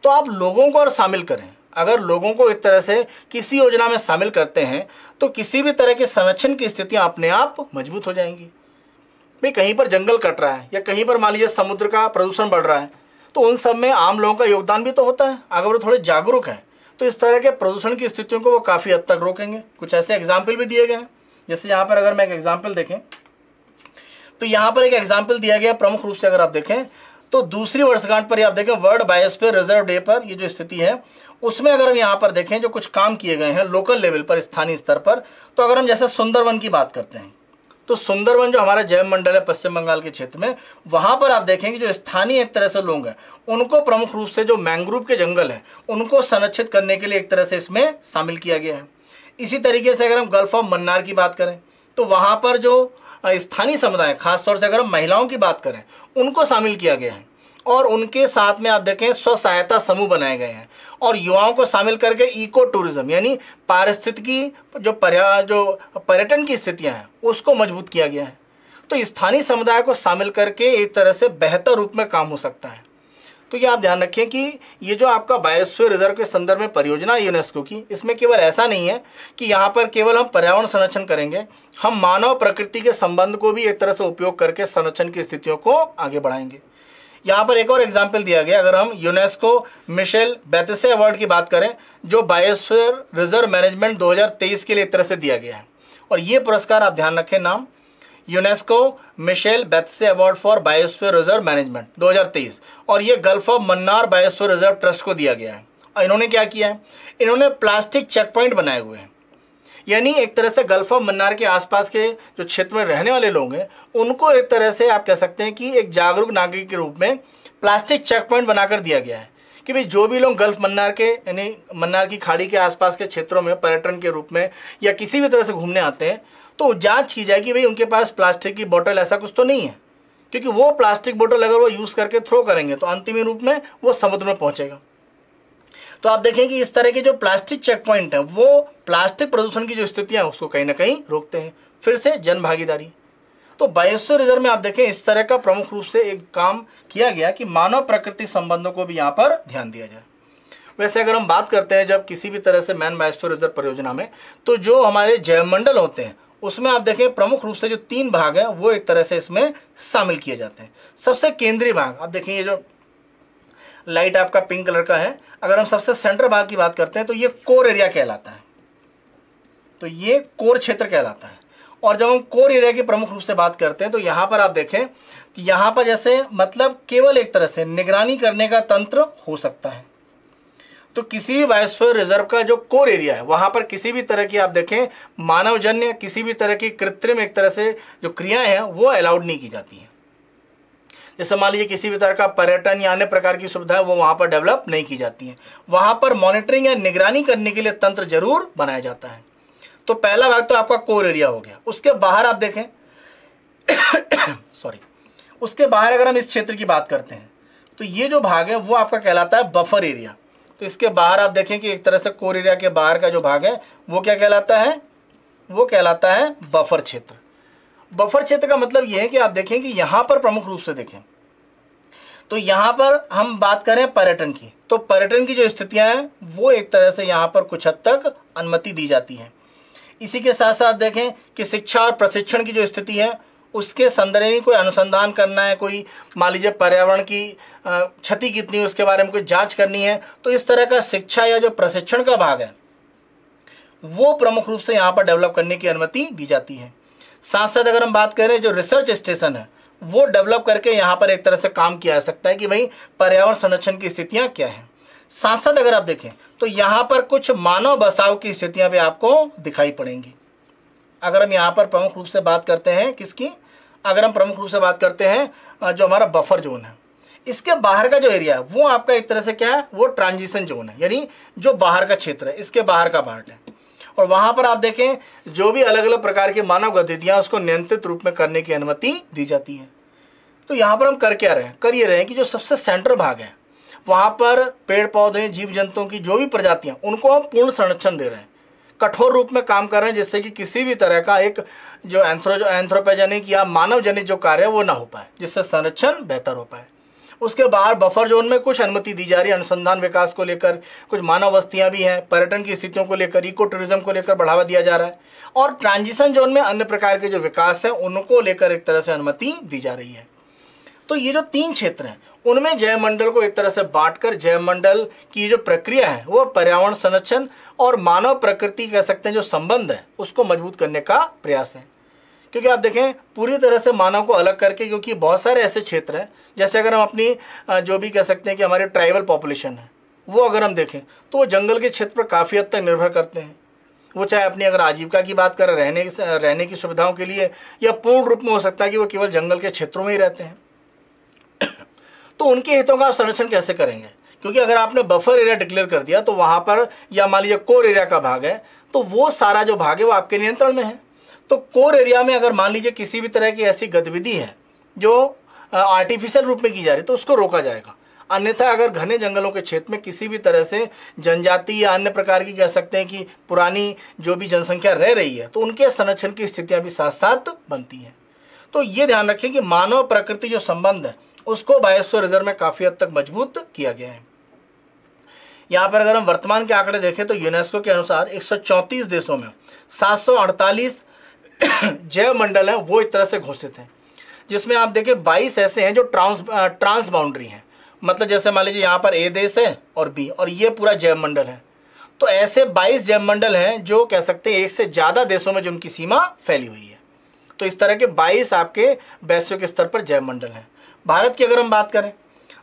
तो आप लोगों को और शामिल करें अगर लोगों को एक तरह से किसी योजना में शामिल करते हैं तो किसी भी तरह के संरक्षण की स्थितियाँ अपने आप मजबूत हो जाएंगी भाई कहीं पर जंगल कट रहा है या कहीं पर मान लीजिए समुद्र का प्रदूषण बढ़ रहा है तो उन सब में आम लोगों का योगदान भी तो होता है अगर वो थोड़े जागरूक हैं तो इस तरह के प्रदूषण की स्थितियों को वो काफ़ी हद तक रोकेंगे कुछ ऐसे एग्जाम्पल भी दिए गए हैं जैसे यहाँ पर अगर मैं एक एग्जाम्पल देखें तो यहाँ पर एक एग्जाम्पल दिया गया प्रमुख रूप से अगर आप देखें तो दूसरी वर्षगांठ पर आप देखें वर्ल्ड बायस पे रिजर्व डे पर ये जो स्थिति है उसमें अगर हम यहाँ पर देखें जो कुछ काम किए गए हैं लोकल लेवल पर स्थानीय स्तर पर तो अगर हम जैसे सुंदरवन की बात करते हैं तो सुंदरवन जो हमारा जैव मंडल है पश्चिम बंगाल के क्षेत्र में वहाँ पर आप देखेंगे जो स्थानीय एक तरह से लोग हैं उनको प्रमुख रूप से जो मैंग्रोव के जंगल हैं उनको संरक्षित करने के लिए एक तरह से इसमें शामिल किया गया है इसी तरीके से अगर हम गल्फ ऑफ मन्नार की बात करें तो वहाँ पर जो स्थानीय समुदाय खासतौर से अगर हम महिलाओं की बात करें उनको शामिल किया गया है और उनके साथ में आप देखें स्व सहायता समूह बनाए गए हैं और युवाओं को शामिल करके इको टूरिज्म यानी पारिस्थितिकी जो पर्या जो पर्यटन की स्थितियाँ हैं उसको मजबूत किया गया है तो स्थानीय समुदाय को शामिल करके एक तरह से बेहतर रूप में काम हो सकता है तो ये आप ध्यान रखें कि ये जो आपका बायोस्फीयर रिजर्व के संदर्भ में परियोजना यूनेस्को की इसमें केवल ऐसा नहीं है कि यहाँ पर केवल हम पर्यावरण संरक्षण करेंगे हम मानव प्रकृति के संबंध को भी एक तरह से उपयोग करके संरक्षण की स्थितियों को आगे बढ़ाएंगे यहाँ पर एक और एग्जाम्पल दिया गया अगर हम यूनेस्को मिशेल बैतसे अवार्ड की बात करें जो बायोस्फेयर रिजर्व मैनेजमेंट 2023 के लिए एक तरह से दिया गया है और ये पुरस्कार आप ध्यान रखें नाम UNESCO Michel Batisse award for biosphere reserve management 2023 और ये gulf of Mannar biosphere reserve trust को दिया गया है और इन्होंने क्या किया है इन्होंने प्लास्टिक चेक पॉइंट बनाए हुए हैं यानी एक तरह से गल्फ ऑफ मन्नार के आसपास के जो क्षेत्र में रहने वाले लोग हैं उनको एक तरह से आप कह सकते हैं कि एक जागरूक नागरिक के रूप में प्लास्टिक चेक पॉइंट बनाकर दिया गया है कि भाई जो भी लोग गल्फ मन्नार के यानी मन्नार की खाड़ी के आसपास के क्षेत्रों में पर्यटन के रूप में या किसी भी तरह से घूमने आते हैं तो जांच की जाएगी भाई उनके पास प्लास्टिक की बोतल ऐसा कुछ तो नहीं है क्योंकि वो प्लास्टिक बोतल अगर वो यूज़ करके थ्रो करेंगे तो अंतिम रूप में वो समुद्र में पहुंचेगा तो आप देखें कि इस तरह के जो प्लास्टिक चेक पॉइंट हैं वो प्लास्टिक प्रदूषण की जो स्थितियाँ उसको कहीं ना कहीं रोकते हैं फिर से जन भागीदारी तो बायोस्फीयर रिजर्व में आप देखें इस तरह का प्रमुख रूप से एक काम किया गया कि मानव प्राकृतिक संबंधों को भी यहाँ पर ध्यान दिया जाए वैसे अगर हम बात करते हैं जब किसी भी तरह से मैन बायोस्फीयर रिजर्व परियोजना में तो जो हमारे जैवमंडल होते हैं उसमें आप देखें प्रमुख रूप से जो तीन भाग हैं वो एक तरह से इसमें शामिल किए जाते हैं सबसे केंद्रीय भाग आप देखें ये जो लाइट आपका पिंक कलर का है अगर हम सबसे सेंटर भाग की बात करते हैं तो ये कोर एरिया कहलाता है तो ये कोर क्षेत्र कहलाता है और जब हम कोर एरिया की प्रमुख रूप से बात करते हैं तो यहाँ पर आप देखें कि यहाँ पर जैसे मतलब केवल एक तरह से निगरानी करने का तंत्र हो सकता है तो किसी भी बायोस्फीयर रिजर्व का जो कोर एरिया है वहां पर किसी भी तरह की आप देखें मानवजन्य किसी भी तरह की कृत्रिम एक तरह से जो क्रियाएं हैं वो अलाउड नहीं की जाती हैं जैसे मान लीजिए किसी भी तरह का पर्यटन या अन्य प्रकार की सुविधा वो वहां पर डेवलप नहीं की जाती है वहां पर मॉनिटरिंग या निगरानी करने के लिए तंत्र जरूर बनाया जाता है तो पहला भाग तो आपका कोर एरिया हो गया उसके बाहर आप देखें सॉरी उसके बाहर अगर हम इस क्षेत्र की बात करते हैं तो ये जो भाग है वो आपका कहलाता है बफर एरिया तो इसके बाहर आप देखें कि एक तरह से कोर एरिया के बाहर का जो भाग है वो क्या कहलाता है वो कहलाता है बफर क्षेत्र बफर क्षेत्र का मतलब यह है कि आप देखें कि यहाँ पर प्रमुख रूप से देखें तो यहाँ पर हम बात करें पर्यटन की तो पर्यटन की जो स्थितियां हैं वो एक तरह से यहाँ पर कुछ हद तक अनुमति दी जाती है इसी के साथ साथ देखें कि शिक्षा और प्रशिक्षण की जो स्थिति है उसके संदर्भ में कोई अनुसंधान करना है कोई मान लीजिए पर्यावरण की क्षति कितनी उसके बारे में कोई जांच करनी है तो इस तरह का शिक्षा या जो प्रशिक्षण का भाग है वो प्रमुख रूप से यहाँ पर डेवलप करने की अनुमति दी जाती है साथ साथ अगर हम बात करें जो रिसर्च स्टेशन है वो डेवलप करके यहाँ पर एक तरह से काम किया जा सकता है कि भाई पर्यावरण संरक्षण की स्थितियाँ क्या हैं साथ साथ अगर आप देखें तो यहाँ पर कुछ मानव बसाव की स्थितियाँ भी आपको दिखाई पड़ेंगी अगर हम यहाँ पर प्रमुख रूप से बात करते हैं किसकी अगर हम प्रमुख रूप से बात करते हैं जो हमारा बफर जोन है इसके बाहर का जो एरिया है वो आपका एक तरह से क्या है वो ट्रांजिशन जोन है यानी जो बाहर का क्षेत्र है इसके बाहर का पार्ट है और वहाँ पर आप देखें जो भी अलग अलग प्रकार की मानव गतिविधियाँ उसको नियंत्रित रूप में करने की अनुमति दी जाती है तो यहाँ पर हम कर क्या रहे हैं कर ये रहे हैं कि जो सबसे सेंटर भाग है वहाँ पर पेड़ पौधे जीव जंतुओं की जो भी प्रजातियाँ उनको हम पूर्ण संरक्षण दे रहे हैं कठोर रूप में काम कर रहे हैं जिससे कि किसी भी तरह का एक जो एंथ्रो एंथ्रोपेजेनिक या मानव जनित जो कार्य है वो ना हो पाए जिससे संरक्षण बेहतर हो पाए उसके बाहर बफर जोन में कुछ अनुमति दी जा रही है अनुसंधान विकास को लेकर कुछ मानव बस्तियाँ भी हैं पर्यटन की स्थितियों को लेकर इको टूरिज्म को लेकर बढ़ावा दिया जा रहा है और ट्रांजिशन जोन में अन्य प्रकार के जो विकास हैं उनको लेकर एक तरह से अनुमति दी जा रही है तो ये जो तीन क्षेत्र हैं उनमें जयमंडल को एक तरह से बांटकर जयमंडल की जो प्रक्रिया है वो पर्यावरण संरक्षण और मानव प्रकृति कह सकते हैं जो संबंध है उसको मजबूत करने का प्रयास है क्योंकि आप देखें पूरी तरह से मानव को अलग करके क्योंकि बहुत सारे ऐसे क्षेत्र हैं जैसे अगर हम अपनी जो भी कह सकते हैं कि हमारे ट्राइबल पॉपुलेशन है वो अगर हम देखें तो वो जंगल के क्षेत्र पर काफ़ी हद तक निर्भर करते हैं वो चाहे अपनी अगर आजीविका की बात करें रहने रहने की सुविधाओं के लिए या पूर्ण रूप में हो सकता है कि वो केवल जंगल के क्षेत्रों में ही रहते हैं तो उनके हितों का आप संरक्षण कैसे करेंगे क्योंकि अगर आपने बफर एरिया डिक्लेयर कर दिया तो वहाँ पर या मान लीजिए कोर एरिया का भाग है तो वो सारा जो भाग है वो आपके नियंत्रण में है तो कोर एरिया में अगर मान लीजिए किसी भी तरह की ऐसी गतिविधि है जो आर्टिफिशियल रूप में की जा रही है तो उसको रोका जाएगा अन्यथा अगर घने जंगलों के क्षेत्र में किसी भी तरह से जनजाति या अन्य प्रकार की कह सकते हैं कि पुरानी जो भी जनसंख्या रह रही है तो उनके संरक्षण की स्थितियाँ भी साथ साथ बनती हैं तो ये ध्यान रखें कि मानव प्रकृति जो संबंध है उसको बायसो रिजर्व में काफ़ी हद तक मजबूत किया गया है यहाँ पर अगर हम वर्तमान के आंकड़े देखें तो यूनेस्को के अनुसार एक देशों में सात जैव मंडल है वो एक तरह से घोषित है जिसमें आप देखें बाईस ऐसे हैं जो ट्रांस ट्रांस बाउंड्री हैं मतलब जैसे मान लीजिए यहाँ पर ए देश है और बी और ये पूरा जैव मंडल है तो ऐसे 22 जैव मंडल हैं जो कह सकते हैं एक से ज़्यादा देशों में जो उनकी सीमा फैली हुई है तो इस तरह के 22 आपके वैश्विक स्तर पर जैव मंडल हैं भारत की अगर हम बात करें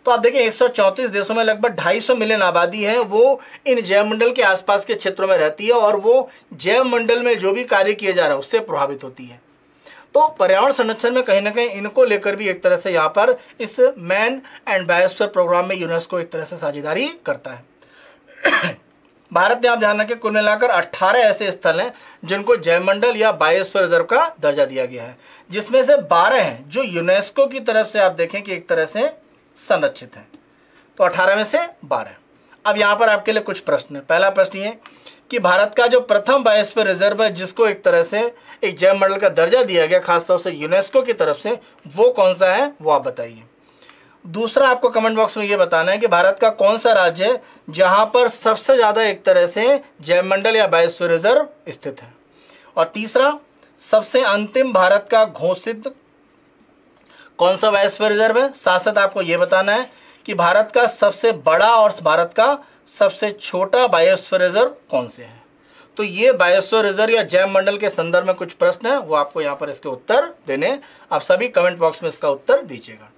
तो आप देखें 134 देशों में लगभग 250 मिलियन आबादी है वो इन जैवमंडल के आसपास के क्षेत्रों में रहती है और वो जैवमंडल में जो भी कार्य किया जा रहा है उससे प्रभावित होती है तो पर्यावरण संरक्षण में कहीं ना कहीं इनको लेकर भी एक तरह से यहाँ पर इस मैन एंड बायोस्फीयर प्रोग्राम में यूनेस्को एक तरह से साझेदारी करता है भारत में आप ध्यान रखें कुल मिलाकर 18 ऐसे स्थल हैं जिनको जयमंडल या बायोस्फीयर रिजर्व का दर्जा दिया गया है जिसमें से 12 हैं जो यूनेस्को की तरफ से आप देखें कि एक तरह से संरक्षित हैं तो 18 में से 12 अब यहाँ पर आपके लिए कुछ प्रश्न है पहला प्रश्न ये कि भारत का जो प्रथम बायोस्फीयर रिजर्व है जिसको एक तरह से एक जैव मंडल का दर्जा दिया गया खासतौर से यूनेस्को की तरफ से वो कौन सा है वो आप बताइए दूसरा आपको कमेंट बॉक्स में ये बताना है कि भारत का कौन सा राज्य है जहाँ पर सबसे ज़्यादा एक तरह से जयमंडल या बायोस्फीयर रिजर्व स्थित है और तीसरा सबसे अंतिम भारत का घोषित कौन सा बायोस्फीयर रिजर्व है साथ साथ आपको ये बताना है कि भारत का सबसे बड़ा और भारत का सबसे छोटा बायोस्फीयर रिजर्व कौन से है तो ये बायोस्फीयर रिजर्व या जैव मंडल के संदर्भ में कुछ प्रश्न है वो आपको यहाँ पर इसके उत्तर देने आप सभी कमेंट बॉक्स में इसका उत्तर दीजिएगा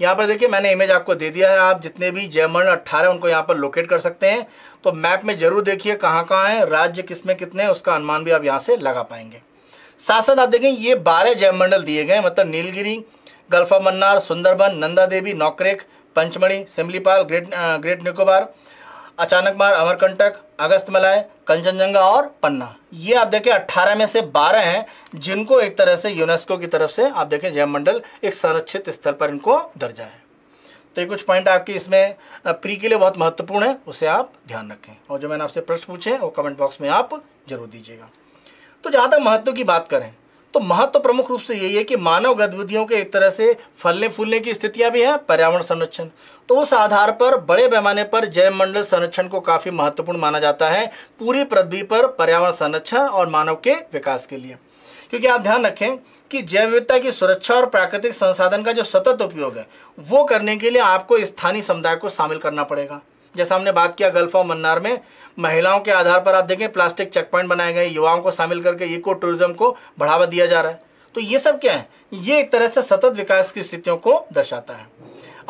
यहाँ पर देखिए मैंने इमेज आपको दे दिया है आप जितने भी जयमंडल अट्ठारह उनको यहाँ पर लोकेट कर सकते हैं तो मैप में जरूर देखिए कहाँ कहाँ है राज्य किस में कितने उसका अनुमान भी आप यहाँ से लगा पाएंगे साथ साथ आप देखें ये बारह जयमंडल दिए गए मतलब Nilgiri gulf of Mannar Sundarban Nanda Devi Nokrek Pachmarhi Similipal great great Nicobar Achanakmar Amarkantak अगस्त मलाय कंचनजंगा और पन्ना ये आप देखें अट्ठारह में से बारह हैं जिनको एक तरह से यूनेस्को की तरफ से आप देखें जैव मंडल एक संरक्षित स्थल पर इनको दर्जा है तो ये कुछ पॉइंट आपके इसमें प्री के लिए बहुत महत्वपूर्ण है उसे आप ध्यान रखें और जो मैंने आपसे प्रश्न पूछे वो कमेंट बॉक्स में आप जरूर दीजिएगा तो जहाँ तक महत्व की बात करें तो महत्व तो प्रमुख रूप से यही है कि मानव गतिविधियों के एक तरह से फलने फूलने की स्थितियां भी हैं पर्यावरण संरक्षण तो उस आधार पर बड़े पैमाने पर जैव मंडल संरक्षण को काफ़ी महत्वपूर्ण माना जाता है पूरी पृथ्वी पर पर्यावरण संरक्षण और मानव के विकास के लिए क्योंकि आप ध्यान रखें कि जैव विविधता की सुरक्षा और प्राकृतिक संसाधन का जो सतत उपयोग है वो करने के लिए आपको स्थानीय समुदाय को शामिल करना पड़ेगा जैसा हमने बात किया गल्फ ऑफ मन्नार में महिलाओं के आधार पर आप देखें प्लास्टिक चेक पॉइंट बनाए गए युवाओं को शामिल करके इको टूरिज्म को बढ़ावा दिया जा रहा है तो ये सब क्या है ये एक तरह से सतत विकास की स्थितियों को दर्शाता है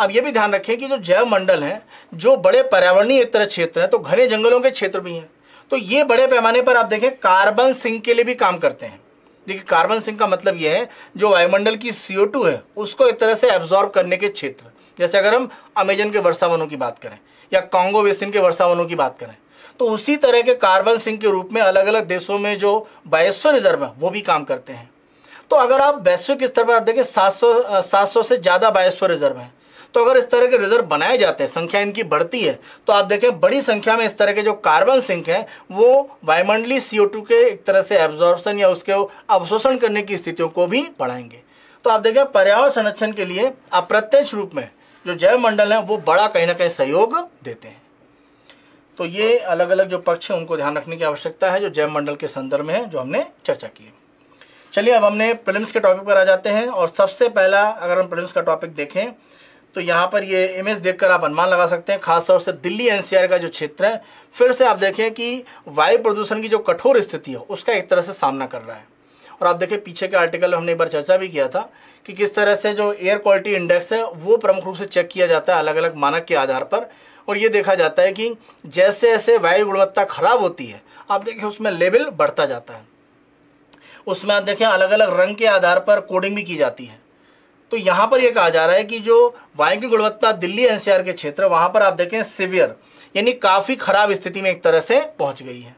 अब ये भी ध्यान रखें कि जो जैव मंडल है जो बड़े पर्यावरणीय एक तरह क्षेत्र हैं तो घने जंगलों के क्षेत्र भी हैं तो ये बड़े पैमाने पर आप देखें कार्बन सिंक के लिए भी काम करते हैं देखिए कार्बन सिंक का मतलब ये है जो वायुमंडल की सीओ है उसको एक तरह से एब्जॉर्ब करने के क्षेत्र जैसे अगर हम अमेजन के वर्षावनों की बात करें या कांगो बेसिन के वर्षावनों की बात करें तो उसी तरह के कार्बन सिंह के रूप में अलग अलग देशों में जो बायोस्फीयर रिजर्व है वो भी काम करते हैं तो अगर आप वैश्विक स्तर पर आप देखें 700 सौ से ज़्यादा बायोस्फीयर रिजर्व हैं तो अगर इस तरह के रिजर्व बनाए जाते हैं संख्या इनकी बढ़ती है तो आप देखें बड़ी संख्या में इस तरह के जो कार्बन सिंक हैं वो वायुमंडली सी के एक तरह से एब्जॉर्बन या उसके अवशोषण करने की स्थितियों को भी बढ़ाएंगे तो आप देखें पर्यावरण संरक्षण के लिए अप्रत्यक्ष रूप में जो जैव मंडल है वो बड़ा कहीं ना कहीं सहयोग देते हैं तो ये अलग अलग जो पक्ष हैं उनको ध्यान रखने की आवश्यकता है जो जैव मंडल के संदर्भ में है जो हमने चर्चा की है चलिए अब हमने प्रिलिम्स के टॉपिक पर आ जाते हैं और सबसे पहला अगर हम प्रिलिम्स का टॉपिक देखें तो यहाँ पर ये इमेज देखकर आप अनुमान लगा सकते हैं खासतौर से दिल्ली एनसीआर का जो क्षेत्र है फिर से आप देखें कि वायु प्रदूषण की जो कठोर स्थिति है उसका एक तरह से सामना कर रहा है और आप देखें पीछे के आर्टिकल में हमने एक बार चर्चा भी किया था कि किस तरह से जो एयर क्वालिटी इंडेक्स है वो प्रमुख रूप से चेक किया जाता है अलग अलग मानक के आधार पर और ये देखा जाता है कि जैसे जैसे वायु गुणवत्ता खराब होती है आप देखिए उसमें लेवल बढ़ता जाता है उसमें आप देखें अलग अलग रंग के आधार पर कोडिंग भी की जाती है तो यहाँ पर यह कहा जा रहा है कि जो वायु की गुणवत्ता दिल्ली एनसीआर के क्षेत्र वहाँ पर आप देखें सिवियर यानी काफ़ी खराब स्थिति में एक तरह से पहुँच गई है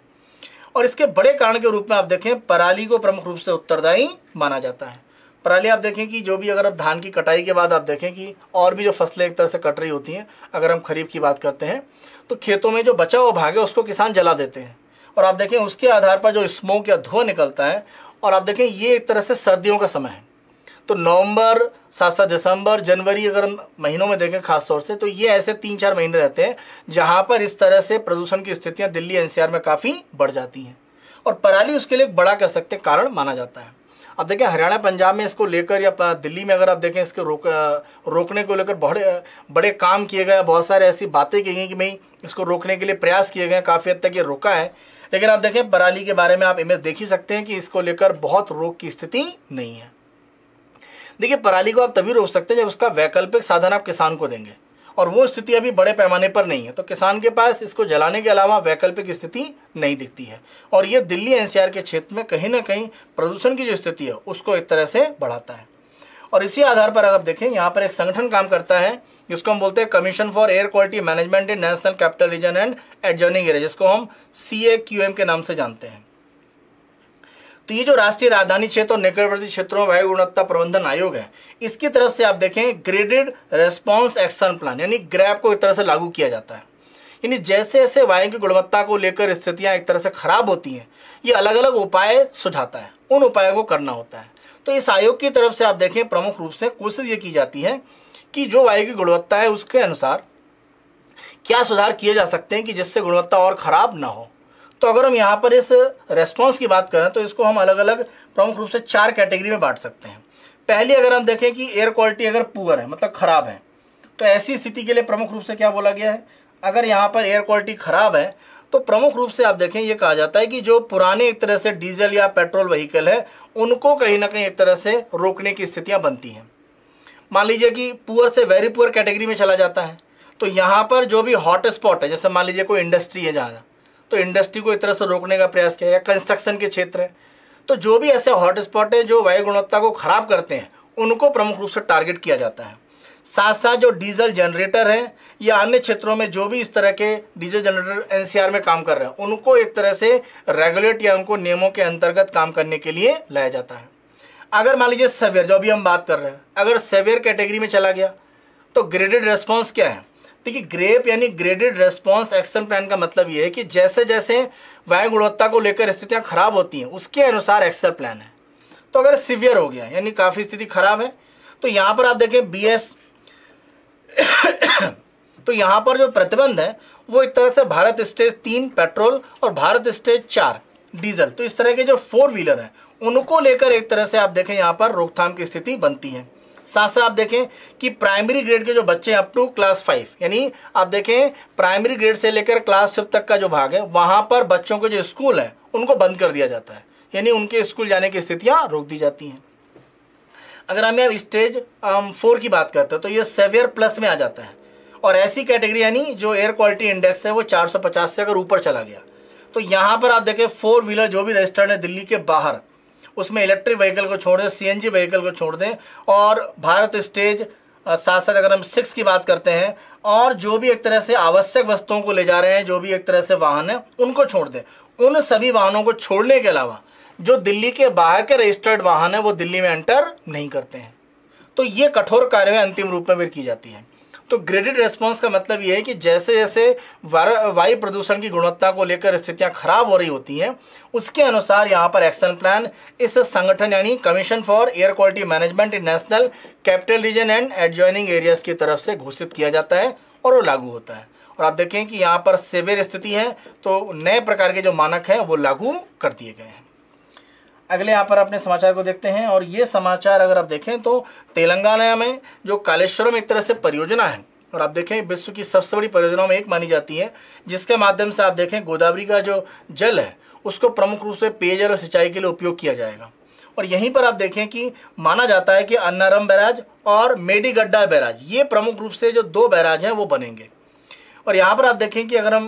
और इसके बड़े कारण के रूप में आप देखें पराली को प्रमुख रूप से उत्तरदायी माना जाता है पराली आप देखें कि जो भी अगर आप धान की कटाई के बाद आप देखें कि और भी जो फसलें एक तरह से कट रही होती हैं अगर हम खरीफ की बात करते हैं तो खेतों में जो बचा हुआ भाग है उसको किसान जला देते हैं और आप देखें उसके आधार पर जो स्मोक या धुआं निकलता है और आप देखें ये एक तरह से सर्दियों का समय है तो नवंबर साथ साथ दिसंबर जनवरी अगर महीनों में देखें खास तौर से तो ये ऐसे तीन चार महीने रहते हैं जहाँ पर इस तरह से प्रदूषण की स्थितियाँ दिल्ली एनसीआर में काफ़ी बढ़ जाती हैं और पराली उसके लिए बड़ा कह सकते कारण माना जाता है अब देखिए हरियाणा पंजाब में इसको लेकर या दिल्ली में अगर आप देखें इसके रोक रोकने को लेकर बड़े बड़े काम किए गए बहुत सारे ऐसी बातें की गई कि भाई इसको रोकने के लिए प्रयास किए गए काफ़ी हद तक ये रोका है लेकिन आप देखें बराली के बारे में आप इमेज देख ही सकते हैं कि इसको लेकर बहुत रोक की स्थिति नहीं है देखिए पराली को आप तभी रोक सकते हैं जब उसका वैकल्पिक साधन आप किसान को देंगे और वो स्थिति अभी बड़े पैमाने पर नहीं है तो किसान के पास इसको जलाने के अलावा वैकल्पिक स्थिति नहीं दिखती है और ये दिल्ली एनसीआर के क्षेत्र में कहीं ना कहीं प्रदूषण की जो स्थिति है उसको एक तरह से बढ़ाता है और इसी आधार पर अगर आप देखें यहाँ पर एक संगठन काम करता है जिसको हम बोलते हैं commission for air quality management in national capital region and adjoining area जिसको हम सी के नाम से जानते हैं तो ये जो राष्ट्रीय राजधानी क्षेत्र और निकटवर्ती क्षेत्रों में वायु गुणवत्ता प्रबंधन आयोग है इसकी तरफ से आप देखें ग्रेडेड रेस्पॉन्स एक्शन प्लान यानी ग्रैप को एक तरह से लागू किया जाता है यानी जैसे जैसे वायु की गुणवत्ता को लेकर स्थितियाँ एक तरह से खराब होती हैं ये अलग अलग उपाय सुझाता है उन उपायों को करना होता है तो इस आयोग की तरफ से आप देखें प्रमुख रूप से कोशिश ये की जाती है कि जो वायु की गुणवत्ता है उसके अनुसार क्या सुधार किए जा सकते हैं कि जिससे गुणवत्ता और ख़राब ना हो तो अगर हम यहाँ पर इस रेस्पॉन्स की बात करें तो इसको हम अलग अलग प्रमुख रूप से चार कैटेगरी में बांट सकते हैं पहली अगर हम देखें कि एयर क्वालिटी अगर पुअर है मतलब ख़राब है तो ऐसी स्थिति के लिए प्रमुख रूप से क्या बोला गया है अगर यहाँ पर एयर क्वालिटी ख़राब है तो प्रमुख रूप से आप देखें ये कहा जाता है कि जो पुराने एक तरह से डीजल या पेट्रोल वहीकल है उनको कहीं ना कहीं एक तरह से रोकने की स्थितियाँ बनती हैं मान लीजिए कि पुअर से वेरी पुअर कैटेगरी में चला जाता है तो यहाँ पर जो भी हॉट स्पॉट है जैसे मान लीजिए कोई इंडस्ट्री है जहाँ तो इंडस्ट्री को एक तरह से रोकने का प्रयास किया गया कंस्ट्रक्शन के क्षेत्र है तो जो भी ऐसे हॉटस्पॉट है जो वायु गुणवत्ता को ख़राब करते हैं उनको प्रमुख रूप से टारगेट किया जाता है साथ साथ जो डीजल जनरेटर हैं या अन्य क्षेत्रों में जो भी इस तरह के डीजल जनरेटर एन में काम कर रहे हैं उनको एक तरह से रेगुलेट या उनको नियमों के अंतर्गत काम करने के लिए लाया जाता है अगर मान लीजिए सेवियर जो अभी हम बात कर रहे हैं अगर सेवियर कैटेगरी में चला गया तो ग्रेडेड रेस्पॉन्स क्या है देखिए ग्रेप यानी ग्रेडेड रेस्पॉन्स एक्शन प्लान का मतलब ये है कि जैसे जैसे वायु गुणवत्ता को लेकर स्थितियाँ खराब होती हैं उसके अनुसार एक्शन प्लान है तो अगर सिवियर हो गया यानी काफ़ी स्थिति खराब है तो यहाँ पर आप देखें बी तो यहाँ पर जो प्रतिबंध है वो एक तरह से भारत स्टेज तीन पेट्रोल और भारत स्टेज चार डीजल तो इस तरह के जो फोर व्हीलर हैं उनको लेकर एक तरह से आप देखें यहाँ पर रोकथाम की स्थिति बनती है साथ साथ आप देखें कि प्राइमरी ग्रेड के जो बच्चे हैं अप टू क्लास फाइव यानी आप देखें प्राइमरी ग्रेड से लेकर क्लास फिफ्थ तक का जो भाग है वहाँ पर बच्चों के जो स्कूल हैं उनको बंद कर दिया जाता है यानी उनके स्कूल जाने की स्थितियाँ रोक दी जाती हैं अगर हमें अब स्टेज फोर की बात करते हैं तो ये सेवियर प्लस में आ जाता है और ऐसी कैटेगरी यानी जो एयर क्वालिटी इंडेक्स है वो 450 से अगर ऊपर चला गया तो यहाँ पर आप देखें फोर व्हीलर जो भी रजिस्टर्ड है दिल्ली के बाहर उसमें इलेक्ट्रिक व्हीकल को छोड़ दें सीएनजी व्हीकल को छोड़ दें और भारत स्टेज साथ साथ अगर हम सिक्स की बात करते हैं और जो भी एक तरह से आवश्यक वस्तुओं को ले जा रहे हैं जो भी एक तरह से वाहन है उनको छोड़ दें उन सभी वाहनों को छोड़ने के अलावा जो दिल्ली के बाहर के रजिस्टर्ड वाहन है वो दिल्ली में एंटर नहीं करते हैं तो ये कठोर कार्रवाई अंतिम रूप में फिर की जाती है तो ग्रेडेड रेस्पॉन्स का मतलब ये है कि जैसे जैसे वायु प्रदूषण की गुणवत्ता को लेकर स्थितियाँ खराब हो रही होती हैं उसके अनुसार यहाँ पर एक्शन प्लान इस संगठन यानी commission for air quality management in national capital region and adjoining areas की तरफ से घोषित किया जाता है और वो लागू होता है और आप देखें कि यहाँ पर सेवेर स्थिति है तो नए प्रकार के जो मानक हैं वो लागू कर दिए गए हैं अगले यहाँ पर अपने समाचार को देखते हैं और ये समाचार अगर आप देखें तो तेलंगाना में जो कालेश्वरम एक तरह से परियोजना है और आप देखें विश्व की सबसे बड़ी परियोजनाओं में एक मानी जाती है जिसके माध्यम से आप देखें गोदावरी का जो जल है उसको प्रमुख रूप से पेयजल और सिंचाई के लिए उपयोग किया जाएगा और यहीं पर आप देखें कि माना जाता है कि अन्नारम बैराज और मेडीगड्डा बैराज ये प्रमुख रूप से जो दो बैराज हैं वो बनेंगे और यहाँ पर आप देखें कि अगर हम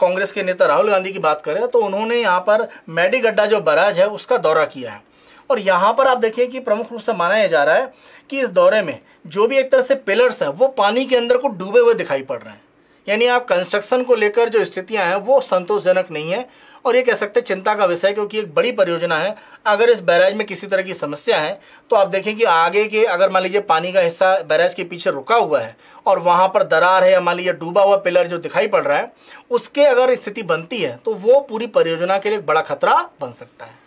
कांग्रेस के नेता राहुल गांधी की बात करें तो उन्होंने यहाँ पर मैडी गड्ढा जो बराज है उसका दौरा किया है और यहाँ पर आप देखें कि प्रमुख रूप से माना जा रहा है कि इस दौरे में जो भी एक तरह से पिलर्स हैं वो पानी के अंदर को डूबे हुए दिखाई पड़ रहे हैं यानी आप कंस्ट्रक्शन को लेकर जो स्थितियाँ हैं वो संतोषजनक नहीं है और ये कह सकते हैं चिंता का विषय क्योंकि एक बड़ी परियोजना है अगर इस बैराज में किसी तरह की समस्या है तो आप देखें कि आगे के अगर मान लीजिए पानी का हिस्सा बैराज के पीछे रुका हुआ है और वहाँ पर दरार है या मान लीजिए डूबा हुआ पिलर जो दिखाई पड़ रहा है उसके अगर स्थिति बनती है तो वो पूरी परियोजना के लिए एक बड़ा खतरा बन सकता है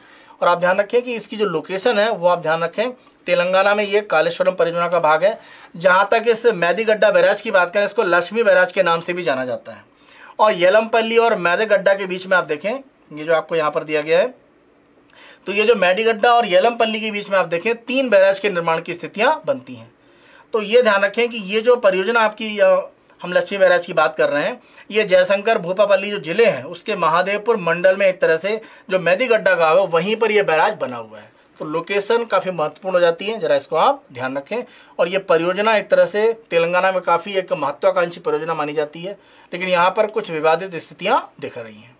और आप ध्यान रखें कि इसकी जो लोकेशन है वो आप ध्यान रखें तेलंगाना में ये कालेश्वरम परियोजना का भाग है जहाँ तक इस मैदी गड्ढा बैराज की बात करें इसको लक्ष्मी बैराज के नाम से भी जाना जाता है और येलमपल्ली और मैरेगड्डा के बीच में आप देखें ये जो आपको यहाँ पर दिया गया है तो ये जो गड्ढा और येलमपल्ली के बीच में आप देखें तीन बैराज के निर्माण की स्थितियाँ बनती हैं तो ये ध्यान रखें कि ये जो परियोजना आपकी हम लक्ष्मी बैराज की बात कर रहे हैं ये जयशंकर भोपापल्ली जो जिले हैं उसके महादेवपुर मंडल में एक तरह से जो गड्ढा गाँव है वहीं पर यह बैराज बना हुआ है तो लोकेशन काफ़ी महत्वपूर्ण हो जाती है ज़रा इसको आप ध्यान रखें और ये परियोजना एक तरह से तेलंगाना में काफ़ी एक महत्वाकांक्षी परियोजना मानी जाती है लेकिन यहाँ पर कुछ विवादित स्थितियाँ दिख रही हैं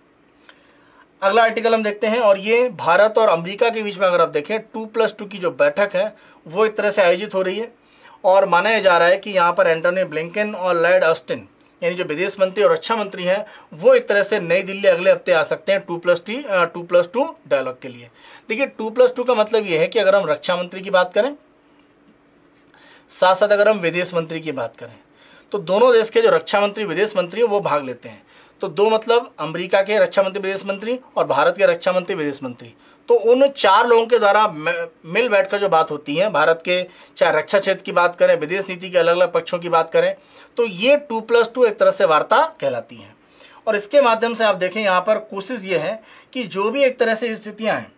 अगला आर्टिकल हम देखते हैं और ये भारत और अमेरिका के बीच में अगर आप देखें टू प्लस टू की जो बैठक है वो एक तरह से आयोजित हो रही है और माना जा रहा है कि यहाँ पर एंटोनी ब्लिंकन और लैड ऑस्टिन यानी जो विदेश मंत्री और रक्षा मंत्री हैं वो एक तरह से नई दिल्ली अगले हफ्ते आ सकते हैं टू प्लस टी टू प्लस टू डायलॉग के लिए देखिए टू प्लस टू का मतलब ये है कि अगर हम रक्षा मंत्री की बात करें साथ साथ अगर हम विदेश मंत्री की बात करें तो दोनों देश के जो रक्षा मंत्री विदेश मंत्री वो भाग लेते हैं तो दो मतलब अमरीका के रक्षा मंत्री विदेश मंत्री और भारत के रक्षा मंत्री विदेश मंत्री तो उन चार लोगों के द्वारा मिल बैठकर जो बात होती है भारत के चाहे रक्षा क्षेत्र की बात करें विदेश नीति के अलग अलग पक्षों की बात करें तो ये टू प्लस टू एक तरह से वार्ता कहलाती है और इसके माध्यम से आप देखें यहाँ पर कोशिश ये है कि जो भी एक तरह से स्थितियाँ हैं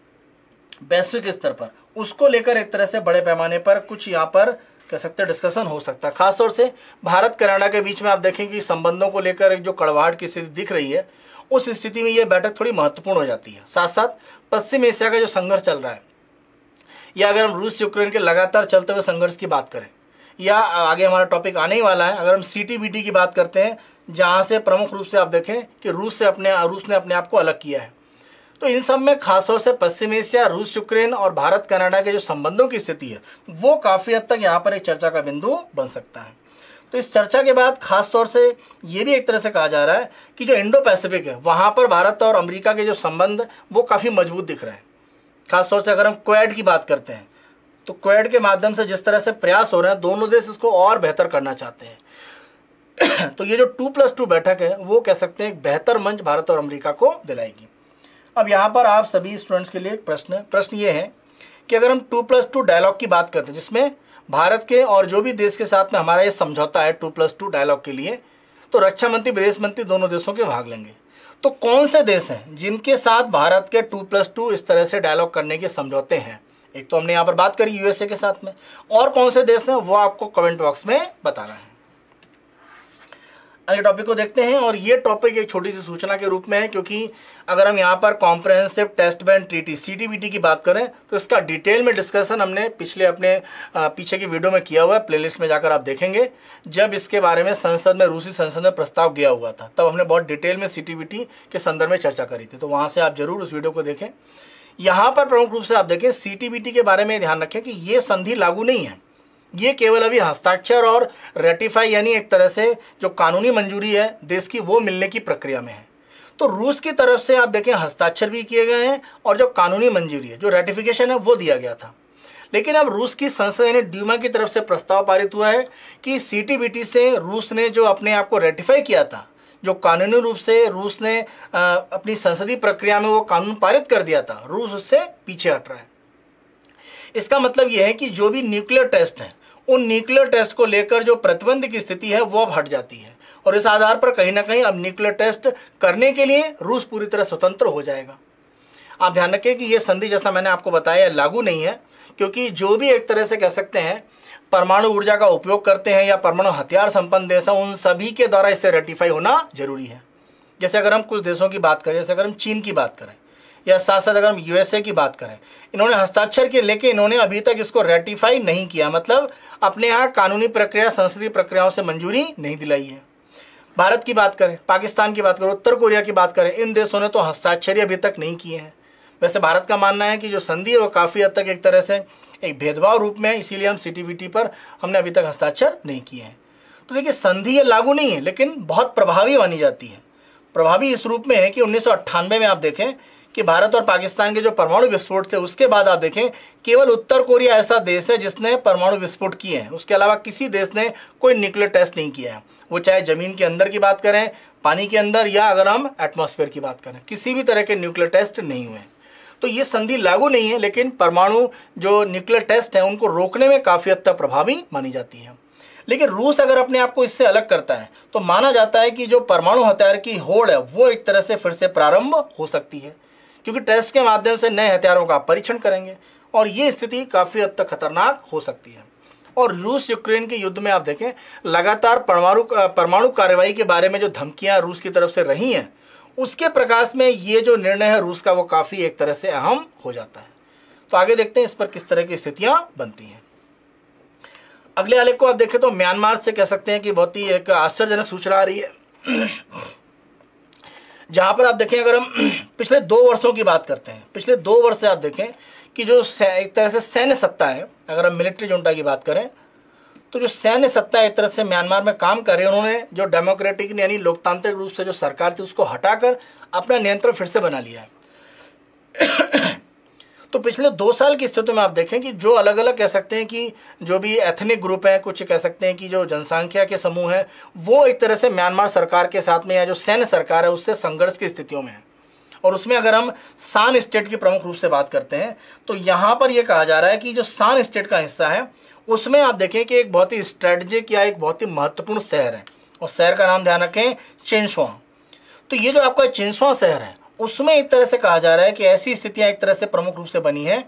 वैश्विक स्तर पर उसको लेकर एक तरह से बड़े पैमाने पर कुछ यहाँ पर कह सकते हैं डिस्कशन हो सकता है खासतौर से भारत कनाडा के बीच में आप देखें कि संबंधों को लेकर एक जो कड़वाहट की स्थिति दिख रही है उस स्थिति में यह बैठक थोड़ी महत्वपूर्ण हो जाती है साथ साथ पश्चिम एशिया का जो संघर्ष चल रहा है या अगर हम रूस यूक्रेन के लगातार चलते हुए संघर्ष की बात करें या आगे हमारा टॉपिक आने ही वाला है अगर हम सी टी की बात करते हैं जहाँ से प्रमुख रूप से आप देखें कि रूस से अपने रूस ने अपने आप को अलग किया है तो इन सब में खासतौर से पश्चिम एशिया रूस यूक्रेन और भारत कनाडा के जो संबंधों की स्थिति है वो काफ़ी हद तक यहाँ पर एक चर्चा का बिंदु बन सकता है तो इस चर्चा के बाद खास तौर से ये भी एक तरह से कहा जा रहा है कि जो इंडो पैसिफिक है वहाँ पर भारत और अमेरिका के जो संबंध वो काफ़ी मजबूत दिख रहे हैं खासतौर से अगर हम क्वैड की बात करते हैं तो क्वैड के माध्यम से जिस तरह से प्रयास हो रहे हैं दोनों देश इसको और बेहतर करना चाहते हैं तो ये जो टू प्लस टू बैठक है वो कह सकते हैं एक बेहतर मंच भारत और अमेरिका को दिलाएगी अब यहाँ पर आप सभी स्टूडेंट्स के लिए एक प्रश्न प्रश्न ये है कि अगर हम टू प्लस टू डायलॉग की बात करते हैं जिसमें भारत के और जो भी देश के साथ में हमारा ये समझौता है टू प्लस टू डायलॉग के लिए तो रक्षा मंत्री विदेश मंत्री दोनों देशों के भाग लेंगे तो कौन से देश हैं जिनके साथ भारत के टू प्लस टू इस तरह से डायलॉग करने के समझौते हैं एक तो हमने यहाँ पर बात करी यूएसए के साथ में और कौन से देश हैं वो आपको कमेंट बॉक्स में बताना है अगले टॉपिक को देखते हैं और ये टॉपिक एक छोटी सी सूचना के रूप में है क्योंकि अगर हम यहाँ पर कॉम्प्रहेंसिव टेस्ट बैंड ट्रीटी सी की बात करें तो इसका डिटेल में डिस्कशन हमने पिछले अपने पीछे की वीडियो में किया हुआ है प्लेलिस्ट में जाकर आप देखेंगे जब इसके बारे में संसद में रूसी संसद में प्रस्ताव गया हुआ था तब हमने बहुत डिटेल में सी के संदर्भ में चर्चा करी थी तो वहाँ से आप जरूर उस वीडियो को देखें यहाँ पर प्रमुख रूप से आप देखें सी के बारे में ध्यान रखें कि ये संधि लागू नहीं है ये केवल अभी हस्ताक्षर और रेटिफाई यानी एक तरह से जो कानूनी मंजूरी है देश की वो मिलने की प्रक्रिया में है तो रूस की तरफ से आप देखें हस्ताक्षर भी किए गए हैं और जो कानूनी मंजूरी है जो रेटिफिकेशन है वो दिया गया था लेकिन अब रूस की संसद यानी ड्यूमा की तरफ से प्रस्ताव पारित हुआ है कि सी से रूस ने जो अपने आप को रेटिफाई किया था जो कानूनी रूप से रूस ने आ, अपनी संसदीय प्रक्रिया में वो कानून पारित कर दिया था रूस उससे पीछे हट रहा है इसका मतलब यह है कि जो भी न्यूक्लियर टेस्ट हैं उन न्यूक्लियर टेस्ट को लेकर जो प्रतिबंध की स्थिति है वो अब हट जाती है और इस आधार पर कहीं ना कहीं अब न्यूक्लियर टेस्ट करने के लिए रूस पूरी तरह स्वतंत्र हो जाएगा आप ध्यान रखें कि ये संधि जैसा मैंने आपको बताया लागू नहीं है क्योंकि जो भी एक तरह से कह सकते हैं परमाणु ऊर्जा का उपयोग करते हैं या परमाणु हथियार संपन्न देश है उन सभी के द्वारा इसे रेटिफाई होना जरूरी है जैसे अगर हम कुछ देशों की बात करें जैसे अगर हम चीन की बात करें या साथ साथ अगर हम यूएसए की बात करें इन्होंने हस्ताक्षर किए लेकिन इन्होंने अभी तक इसको रेटिफाई नहीं किया मतलब अपने यहाँ कानूनी प्रक्रिया संसदीय प्रक्रियाओं से मंजूरी नहीं दिलाई है भारत की बात करें पाकिस्तान की बात करें उत्तर कोरिया की बात करें इन देशों ने तो हस्ताक्षर अभी तक नहीं किए हैं वैसे भारत का मानना है कि जो संधि है वो काफ़ी हद तक एक तरह से एक भेदभाव रूप में है इसीलिए हम सी पर हमने अभी तक हस्ताक्षर नहीं किए हैं तो देखिए संधि ये लागू नहीं है लेकिन बहुत प्रभावी मानी जाती है प्रभावी इस रूप में है कि उन्नीस में आप देखें कि भारत और पाकिस्तान के जो परमाणु विस्फोट थे उसके बाद आप देखें केवल उत्तर कोरिया ऐसा देश है जिसने परमाणु विस्फोट किए हैं उसके अलावा किसी देश ने कोई न्यूक्लियर टेस्ट नहीं किया है वो चाहे ज़मीन के अंदर की बात करें पानी के अंदर या अगर हम एटमोसफेयर की बात करें किसी भी तरह के न्यूक्लियर टेस्ट नहीं हुए तो ये संधि लागू नहीं है लेकिन परमाणु जो न्यूक्लियर टेस्ट हैं उनको रोकने में काफ़ी हद तक प्रभावी मानी जाती है लेकिन रूस अगर अपने आप को इससे अलग करता है तो माना जाता है कि जो परमाणु हथियार की होड़ है वो एक तरह से फिर से प्रारंभ हो सकती है क्योंकि टेस्ट के माध्यम से नए हथियारों का परीक्षण करेंगे और ये स्थिति काफ़ी हद तक खतरनाक हो सकती है और रूस यूक्रेन के युद्ध में आप देखें लगातार परमाणु परमाणु कार्रवाई के बारे में जो धमकियां रूस की तरफ से रही हैं उसके प्रकाश में ये जो निर्णय है रूस का वो काफ़ी एक तरह से अहम हो जाता है तो आगे देखते हैं इस पर किस तरह की स्थितियां बनती हैं अगले आलेख को आप देखें तो म्यांमार से कह सकते हैं कि बहुत ही एक आश्चर्यजनक सूचना आ रही है जहाँ पर आप देखें अगर हम पिछले दो वर्षों की बात करते हैं पिछले दो वर्ष से आप देखें कि जो एक तरह से सैन्य सत्ता है अगर हम मिलिट्री जुंटा की बात करें तो जो सैन्य सत्ता एक तरह से म्यांमार में काम कर रही है उन्होंने जो डेमोक्रेटिक यानी लोकतांत्रिक रूप से जो सरकार थी उसको हटाकर अपना नियंत्रण फिर से बना लिया है तो पिछले दो साल की स्थिति में आप देखें कि जो अलग अलग कह सकते हैं कि जो भी एथनिक ग्रुप हैं कुछ कह सकते हैं कि जो जनसंख्या के समूह हैं वो एक तरह से म्यांमार सरकार के साथ में या जो सैन्य सरकार है उससे संघर्ष की स्थितियों में है और उसमें अगर हम सान स्टेट की प्रमुख रूप से बात करते हैं तो यहाँ पर यह कहा जा रहा है कि जो सान स्टेट का हिस्सा है उसमें आप देखें कि एक बहुत ही स्ट्रेटजिक या एक बहुत ही महत्वपूर्ण शहर है और शहर का नाम ध्यान रखें चिंसवा तो ये जो आपका चिंसवा शहर है उसमें एक तरह से कहा जा रहा है कि ऐसी स्थितियां एक तरह से प्रमुख रूप से बनी है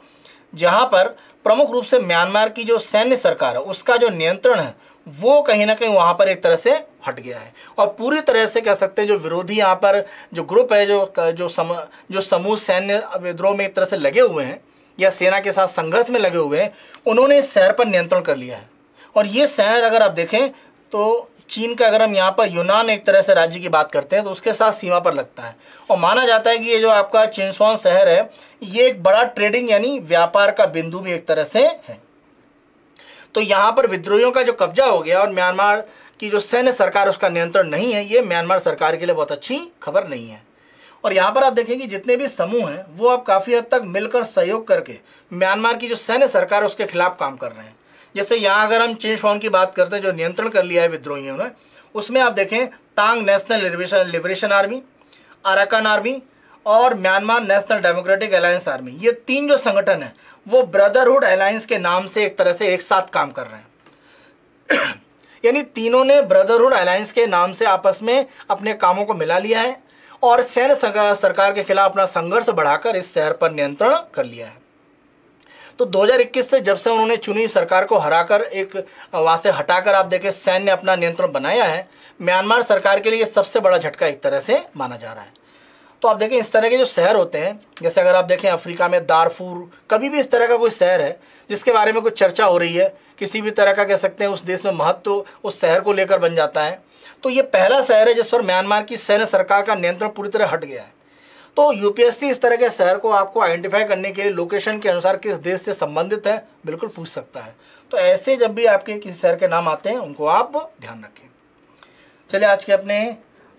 जहां पर प्रमुख रूप से म्यांमार की जो सैन्य सरकार है उसका जो नियंत्रण है वो कहीं ना कहीं वहाँ पर एक तरह से हट गया है और पूरी तरह से कह सकते हैं जो विरोधी यहाँ पर जो ग्रुप है जो जो सम जो समूह सैन्य विद्रोह में एक तरह से लगे हुए हैं या सेना के साथ संघर्ष में लगे हुए हैं उन्होंने इस शहर पर नियंत्रण कर लिया है और ये शहर अगर आप देखें तो चीन का अगर हम यहाँ पर यूनान एक तरह से राज्य की बात करते हैं तो उसके साथ सीमा पर लगता है और माना जाता है कि ये जो आपका चिंसवान शहर है ये एक बड़ा ट्रेडिंग यानी व्यापार का बिंदु भी एक तरह से है तो यहाँ पर विद्रोहियों का जो कब्जा हो गया और म्यांमार की जो सैन्य सरकार उसका नियंत्रण नहीं है ये म्यांमार सरकार के लिए बहुत अच्छी खबर नहीं है और यहाँ पर आप देखेंगे जितने भी समूह हैं वो अब काफ़ी हद तक मिलकर सहयोग करके म्यांमार की जो सैन्य सरकार है उसके खिलाफ काम कर रहे हैं जैसे यहाँ अगर हम चीन की बात करते हैं जो नियंत्रण कर लिया है विद्रोहियों ने उसमें आप देखें Ta'ang national liberation liberation army Arakan army और Myanmar national democratic alliance army ये तीन जो संगठन हैं वो ब्रदरहुड अलायंस के नाम से एक तरह से एक साथ काम कर रहे हैं यानी तीनों ने ब्रदरहुड अलायंस के नाम से आपस में अपने कामों को मिला लिया है और सैन्य सरकार के खिलाफ अपना संघर्ष बढ़ाकर इस शहर पर नियंत्रण कर लिया है तो 2021 से जब से उन्होंने चुनी सरकार को हराकर एक वहाँ से हटाकर आप देखें सैन्य अपना नियंत्रण बनाया है म्यांमार सरकार के लिए सबसे बड़ा झटका एक तरह से माना जा रहा है तो आप देखें इस तरह के जो शहर होते हैं जैसे अगर आप देखें अफ्रीका में दारफूर कभी भी इस तरह का कोई शहर है जिसके बारे में कुछ चर्चा हो रही है किसी भी तरह का कह सकते हैं उस देश में महत्व तो उस शहर को लेकर बन जाता है तो ये पहला शहर है जिस पर म्यांमार की सैन्य सरकार का नियंत्रण पूरी तरह हट गया है तो यूपीएससी इस तरह के शहर को आपको आइडेंटिफाई करने के लिए लोकेशन के अनुसार किस देश से संबंधित है बिल्कुल पूछ सकता है तो ऐसे जब भी आपके किसी शहर के नाम आते हैं उनको आप ध्यान रखें चलिए आज के अपने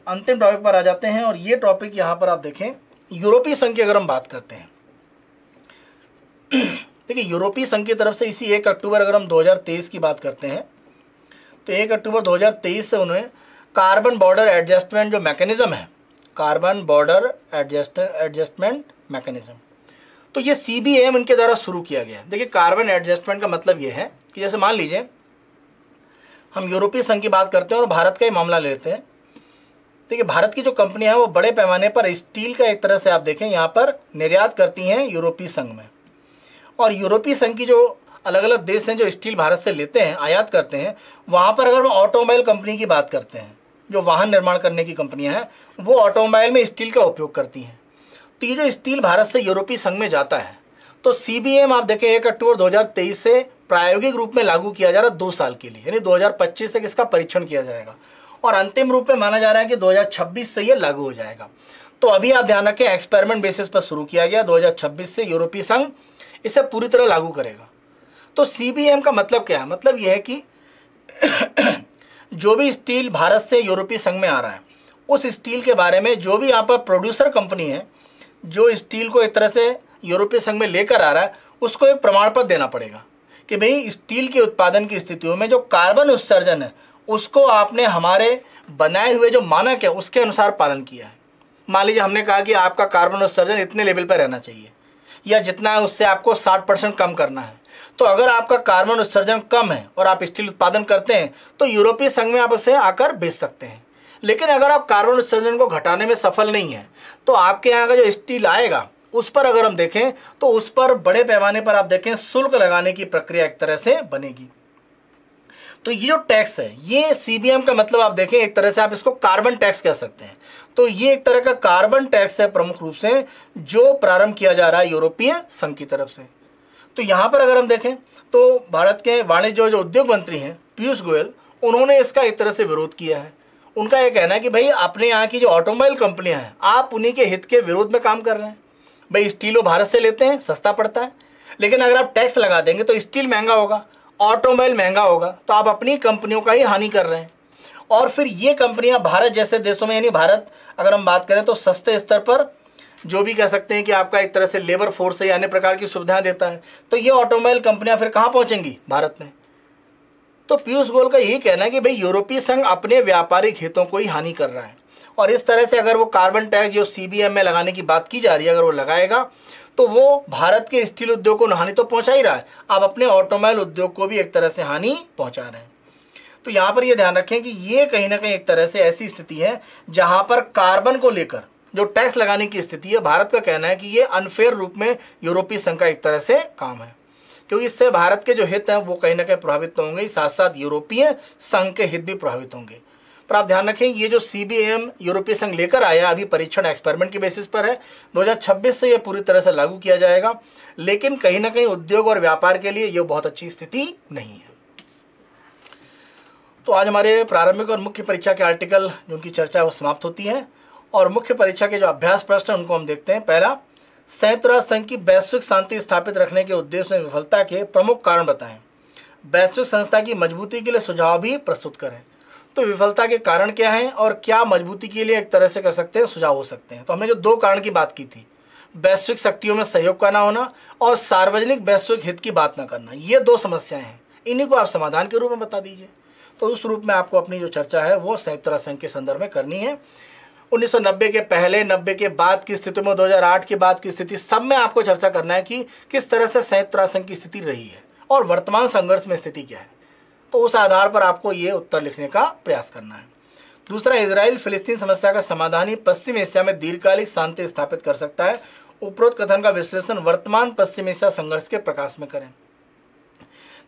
अंतिम टॉपिक पर आ जाते हैं और ये टॉपिक यहाँ पर आप देखें यूरोपीय संघ की अगर हम बात करते हैं देखिए यूरोपीय संघ की तरफ से इसी एक अक्टूबर अगर हम 2023 की बात करते हैं तो एक अक्टूबर 2023 से उन्हें कार्बन बॉर्डर एडजस्टमेंट जो मैकेनिज्म है carbon border adjust adjustment mechanism तो ये सी बी एम इनके द्वारा शुरू किया गया है देखिए कार्बन एडजस्टमेंट का मतलब ये है कि जैसे मान लीजिए हम यूरोपीय संघ की बात करते हैं और भारत का ही मामला लेते हैं देखिए भारत की जो कंपनियां हैं वो बड़े पैमाने पर स्टील का एक तरह से आप देखें यहाँ पर निर्यात करती हैं यूरोपीय संघ में और यूरोपीय संघ की जो अलग अलग देश हैं जो स्टील भारत से लेते हैं आयात करते हैं वहाँ पर अगर हम ऑटोमोबाइल कंपनी की बात करते हैं जो वाहन निर्माण करने की कंपनियां हैं वो ऑटोमोबाइल में स्टील का उपयोग करती हैं तो ये जो स्टील भारत से यूरोपीय संघ में जाता है तो सी आप देखें एक अक्टूबर तेईस से प्रायोगिक रूप में लागू किया जा रहा है दो साल के लिए यानी 2025 तक इसका परीक्षण किया जाएगा और अंतिम रूप में माना जा रहा है कि 2026 से ये लागू हो जाएगा तो अभी आप ध्यान रखें एक्सपेरिमेंट बेसिस पर शुरू किया गया 2026 से यूरोपीय संघ इसे पूरी तरह लागू करेगा तो सी का मतलब क्या है मतलब यह है कि जो भी स्टील भारत से यूरोपीय संघ में आ रहा है उस स्टील के बारे में जो भी यहाँ पर प्रोड्यूसर कंपनी है जो स्टील को एक तरह से यूरोपीय संघ में लेकर आ रहा है उसको एक प्रमाण पत्र देना पड़ेगा कि भाई स्टील के उत्पादन की स्थितियों में जो कार्बन उत्सर्जन है उसको आपने हमारे बनाए हुए जो मानक है उसके अनुसार पालन किया है मान लीजिए हमने कहा कि आपका कार्बन उत्सर्जन इतने लेवल पर रहना चाहिए या जितना है उससे आपको साठ परसेंट कम करना है तो अगर आपका कार्बन उत्सर्जन कम है और आप स्टील उत्पादन करते हैं तो यूरोपीय संघ में आप उसे आकर बेच सकते हैं लेकिन अगर आप कार्बन उत्सर्जन को घटाने में सफल नहीं है तो आपके यहाँ का जो स्टील आएगा उस पर अगर हम देखें तो उस पर बड़े पैमाने पर आप देखें शुल्क लगाने की प्रक्रिया एक तरह से बनेगी तो ये जो टैक्स है ये सीबीएम का मतलब आप देखें एक तरह से आप इसको कार्बन टैक्स कह सकते हैं तो ये एक तरह का कार्बन टैक्स है प्रमुख रूप से जो प्रारंभ किया जा रहा है यूरोपीय संघ की तरफ से तो यहाँ पर अगर हम देखें तो भारत के वाणिज्य और जो उद्योग मंत्री हैं पीयूष गोयल उन्होंने इसका एक तरह से विरोध किया है उनका यह कहना है कि भाई अपने यहाँ की जो ऑटोमोबाइल कंपनियाँ हैं आप उन्हीं के हित के विरोध में काम कर रहे हैं भाई स्टील वो भारत से लेते हैं सस्ता पड़ता है लेकिन अगर आप टैक्स लगा देंगे तो स्टील महंगा होगा ऑटोमोबाइल महंगा होगा तो आप अपनी कंपनियों का ही हानि कर रहे हैं और फिर ये कंपनियां भारत जैसे देशों में यानी भारत अगर हम बात करें तो सस्ते स्तर पर जो भी कह सकते हैं कि आपका एक तरह से लेबर फोर्स है या अन्य प्रकार की सुविधाएं देता है तो ये ऑटोमोबाइल कंपनियां फिर कहाँ पहुँचेंगी भारत में तो पीयूष गोयल का यही कहना है कि भाई यूरोपीय संघ अपने व्यापारिक हितों को ही हानि कर रहा है और इस तरह से अगर वो कार्बन टैक्स जो सी में लगाने की बात की जा रही है अगर वो लगाएगा तो वो भारत के स्टील उद्योग को हानि तो पहुँचा ही रहा है आप अपने ऑटोमोबाइल उद्योग को भी एक तरह से हानि पहुँचा रहे हैं तो यहाँ पर ये ध्यान रखें कि ये कहीं ना कहीं एक तरह से ऐसी स्थिति है जहाँ पर कार्बन को लेकर जो टैक्स लगाने की स्थिति है भारत का कहना है कि ये अनफेयर रूप में यूरोपीय संघ का एक तरह से काम है क्योंकि इससे भारत के जो हित हैं वो कहीं ना कहीं प्रभावित तो होंगे साथ साथ यूरोपीय संघ के हित भी प्रभावित होंगे पर आप ध्यान रखें ये जो सी बी एम यूरोपीय संघ लेकर आया अभी परीक्षण एक्सपेरिमेंट के बेसिस पर है 2026 से ये पूरी तरह से लागू किया जाएगा लेकिन कहीं ना कहीं उद्योग और व्यापार के लिए ये बहुत अच्छी स्थिति नहीं है तो आज हमारे प्रारंभिक और मुख्य परीक्षा के आर्टिकल जिनकी चर्चा वो समाप्त होती है और मुख्य परीक्षा के जो अभ्यास प्रश्न उनको हम देखते हैं पहला संयुक्त राष्ट्र संघ की वैश्विक शांति स्थापित रखने के उद्देश्य में विफलता के प्रमुख कारण बताएं वैश्विक संस्था की मजबूती के लिए सुझाव भी प्रस्तुत करें तो विफलता के कारण क्या हैं और क्या मजबूती के लिए एक तरह से कर सकते हैं सुझाव हो सकते हैं तो हमने जो दो कारण की बात की थी वैश्विक शक्तियों में सहयोग का ना होना और सार्वजनिक वैश्विक हित की बात ना करना ये दो समस्याएं हैं इन्हीं को आप समाधान के रूप में बता दीजिए तो उस रूप में आपको अपनी जो चर्चा है वो संयुक्त राष्ट्र संघ के संदर्भ में करनी है 1990 के पहले 90 के बाद की स्थिति में 2008 के बाद की स्थिति सब में आपको चर्चा करना है कि किस तरह से संयुक्त राष्ट्र संघ की स्थिति रही है और वर्तमान संघर्ष में स्थिति क्या है तो उस आधार पर आपको ये उत्तर लिखने का प्रयास करना है दूसरा इसराइल फिलिस्तीन समस्या का समाधान ही पश्चिम एशिया में दीर्घकालिक शांति स्थापित कर सकता है उपरोक्त कथन का विश्लेषण वर्तमान पश्चिम एशिया संघर्ष के प्रकाश में करें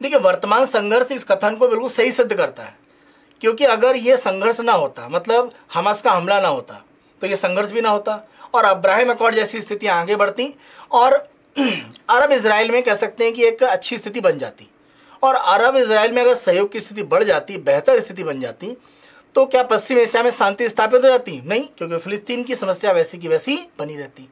देखिए वर्तमान संघर्ष इस कथन को बिल्कुल सही सिद्ध करता है क्योंकि अगर ये संघर्ष ना होता मतलब हमास का हमला ना होता तो ये संघर्ष भी ना होता और अब्राहिम अकॉर्ड जैसी स्थितियाँ आगे बढ़ती और अरब इसराइल में कह सकते हैं कि एक अच्छी स्थिति बन जाती और अरब इसराइल में अगर सहयोग की स्थिति बढ़ जाती बेहतर स्थिति बन जाती तो क्या पश्चिम एशिया में शांति स्थापित हो जाती नहीं क्योंकि फिलिस्तीन की समस्या वैसी की वैसी बनी रहती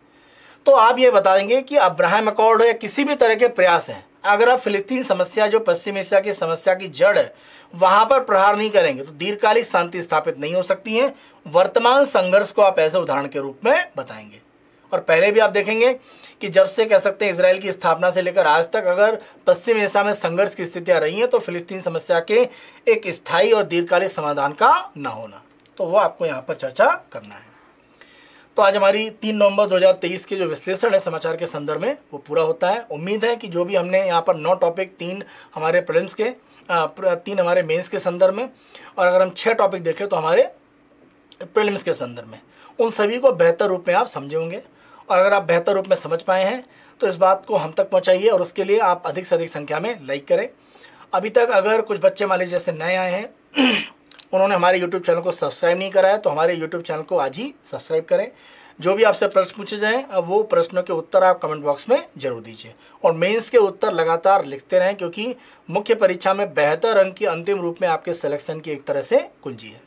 तो आप ये बता देंगे कि अब्राहम अकॉर्ड हो या किसी भी तरह के प्रयास हैं अगर आप फिलिस्तीन समस्या जो पश्चिम एशिया की समस्या की जड़ है वहां पर प्रहार नहीं करेंगे तो दीर्घकालिक शांति स्थापित नहीं हो सकती है वर्तमान संघर्ष को आप ऐसे उदाहरण के रूप में बताएंगे और पहले भी आप देखेंगे कि जब से कह सकते हैं इसराइल की स्थापना से लेकर आज तक अगर पश्चिम एशिया में संघर्ष की स्थितियां रही हैं तो फिलिस्तीन समस्या के एक स्थायी और दीर्घकालिक समाधान का न होना तो वो आपको यहाँ पर चर्चा करना है तो आज हमारी तीन नवंबर 2023 के जो विश्लेषण है समाचार के संदर्भ में वो पूरा होता है उम्मीद है कि जो भी हमने यहाँ पर नौ टॉपिक तीन हमारे प्रिलिम्स के तीन हमारे मेंस के संदर्भ में और अगर हम छः टॉपिक देखें तो हमारे प्रिलिम्स के संदर्भ में उन सभी को बेहतर रूप में आप समझे होंगे और अगर आप बेहतर रूप में समझ पाए हैं तो इस बात को हम तक पहुँचाइए और उसके लिए आप अधिक से अधिक संख्या में लाइक करें अभी तक अगर कुछ बच्चे मान लीजिए जैसे नए आए हैं उन्होंने हमारे यूट्यूब चैनल को सब्सक्राइब नहीं कराया तो हमारे यूट्यूब चैनल को आज ही सब्सक्राइब करें जो भी आपसे प्रश्न पूछे जाएँ अब वो प्रश्नों के उत्तर आप कमेंट बॉक्स में जरूर दीजिए और मेंस के उत्तर लगातार लिखते रहें क्योंकि मुख्य परीक्षा में बेहतर अंक की अंतिम रूप में आपके सिलेक्शन की एक तरह से कुंजी है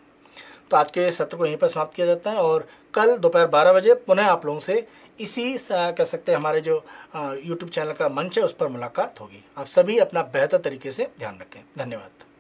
तो आज के सत्र को यहीं पर समाप्त किया जाता है और कल दोपहर बारह बजे पुनः आप लोगों से इसी कह सकते हैं हमारे जो यूट्यूब चैनल का मंच है उस पर मुलाकात होगी आप सभी अपना बेहतर तरीके से ध्यान रखें धन्यवाद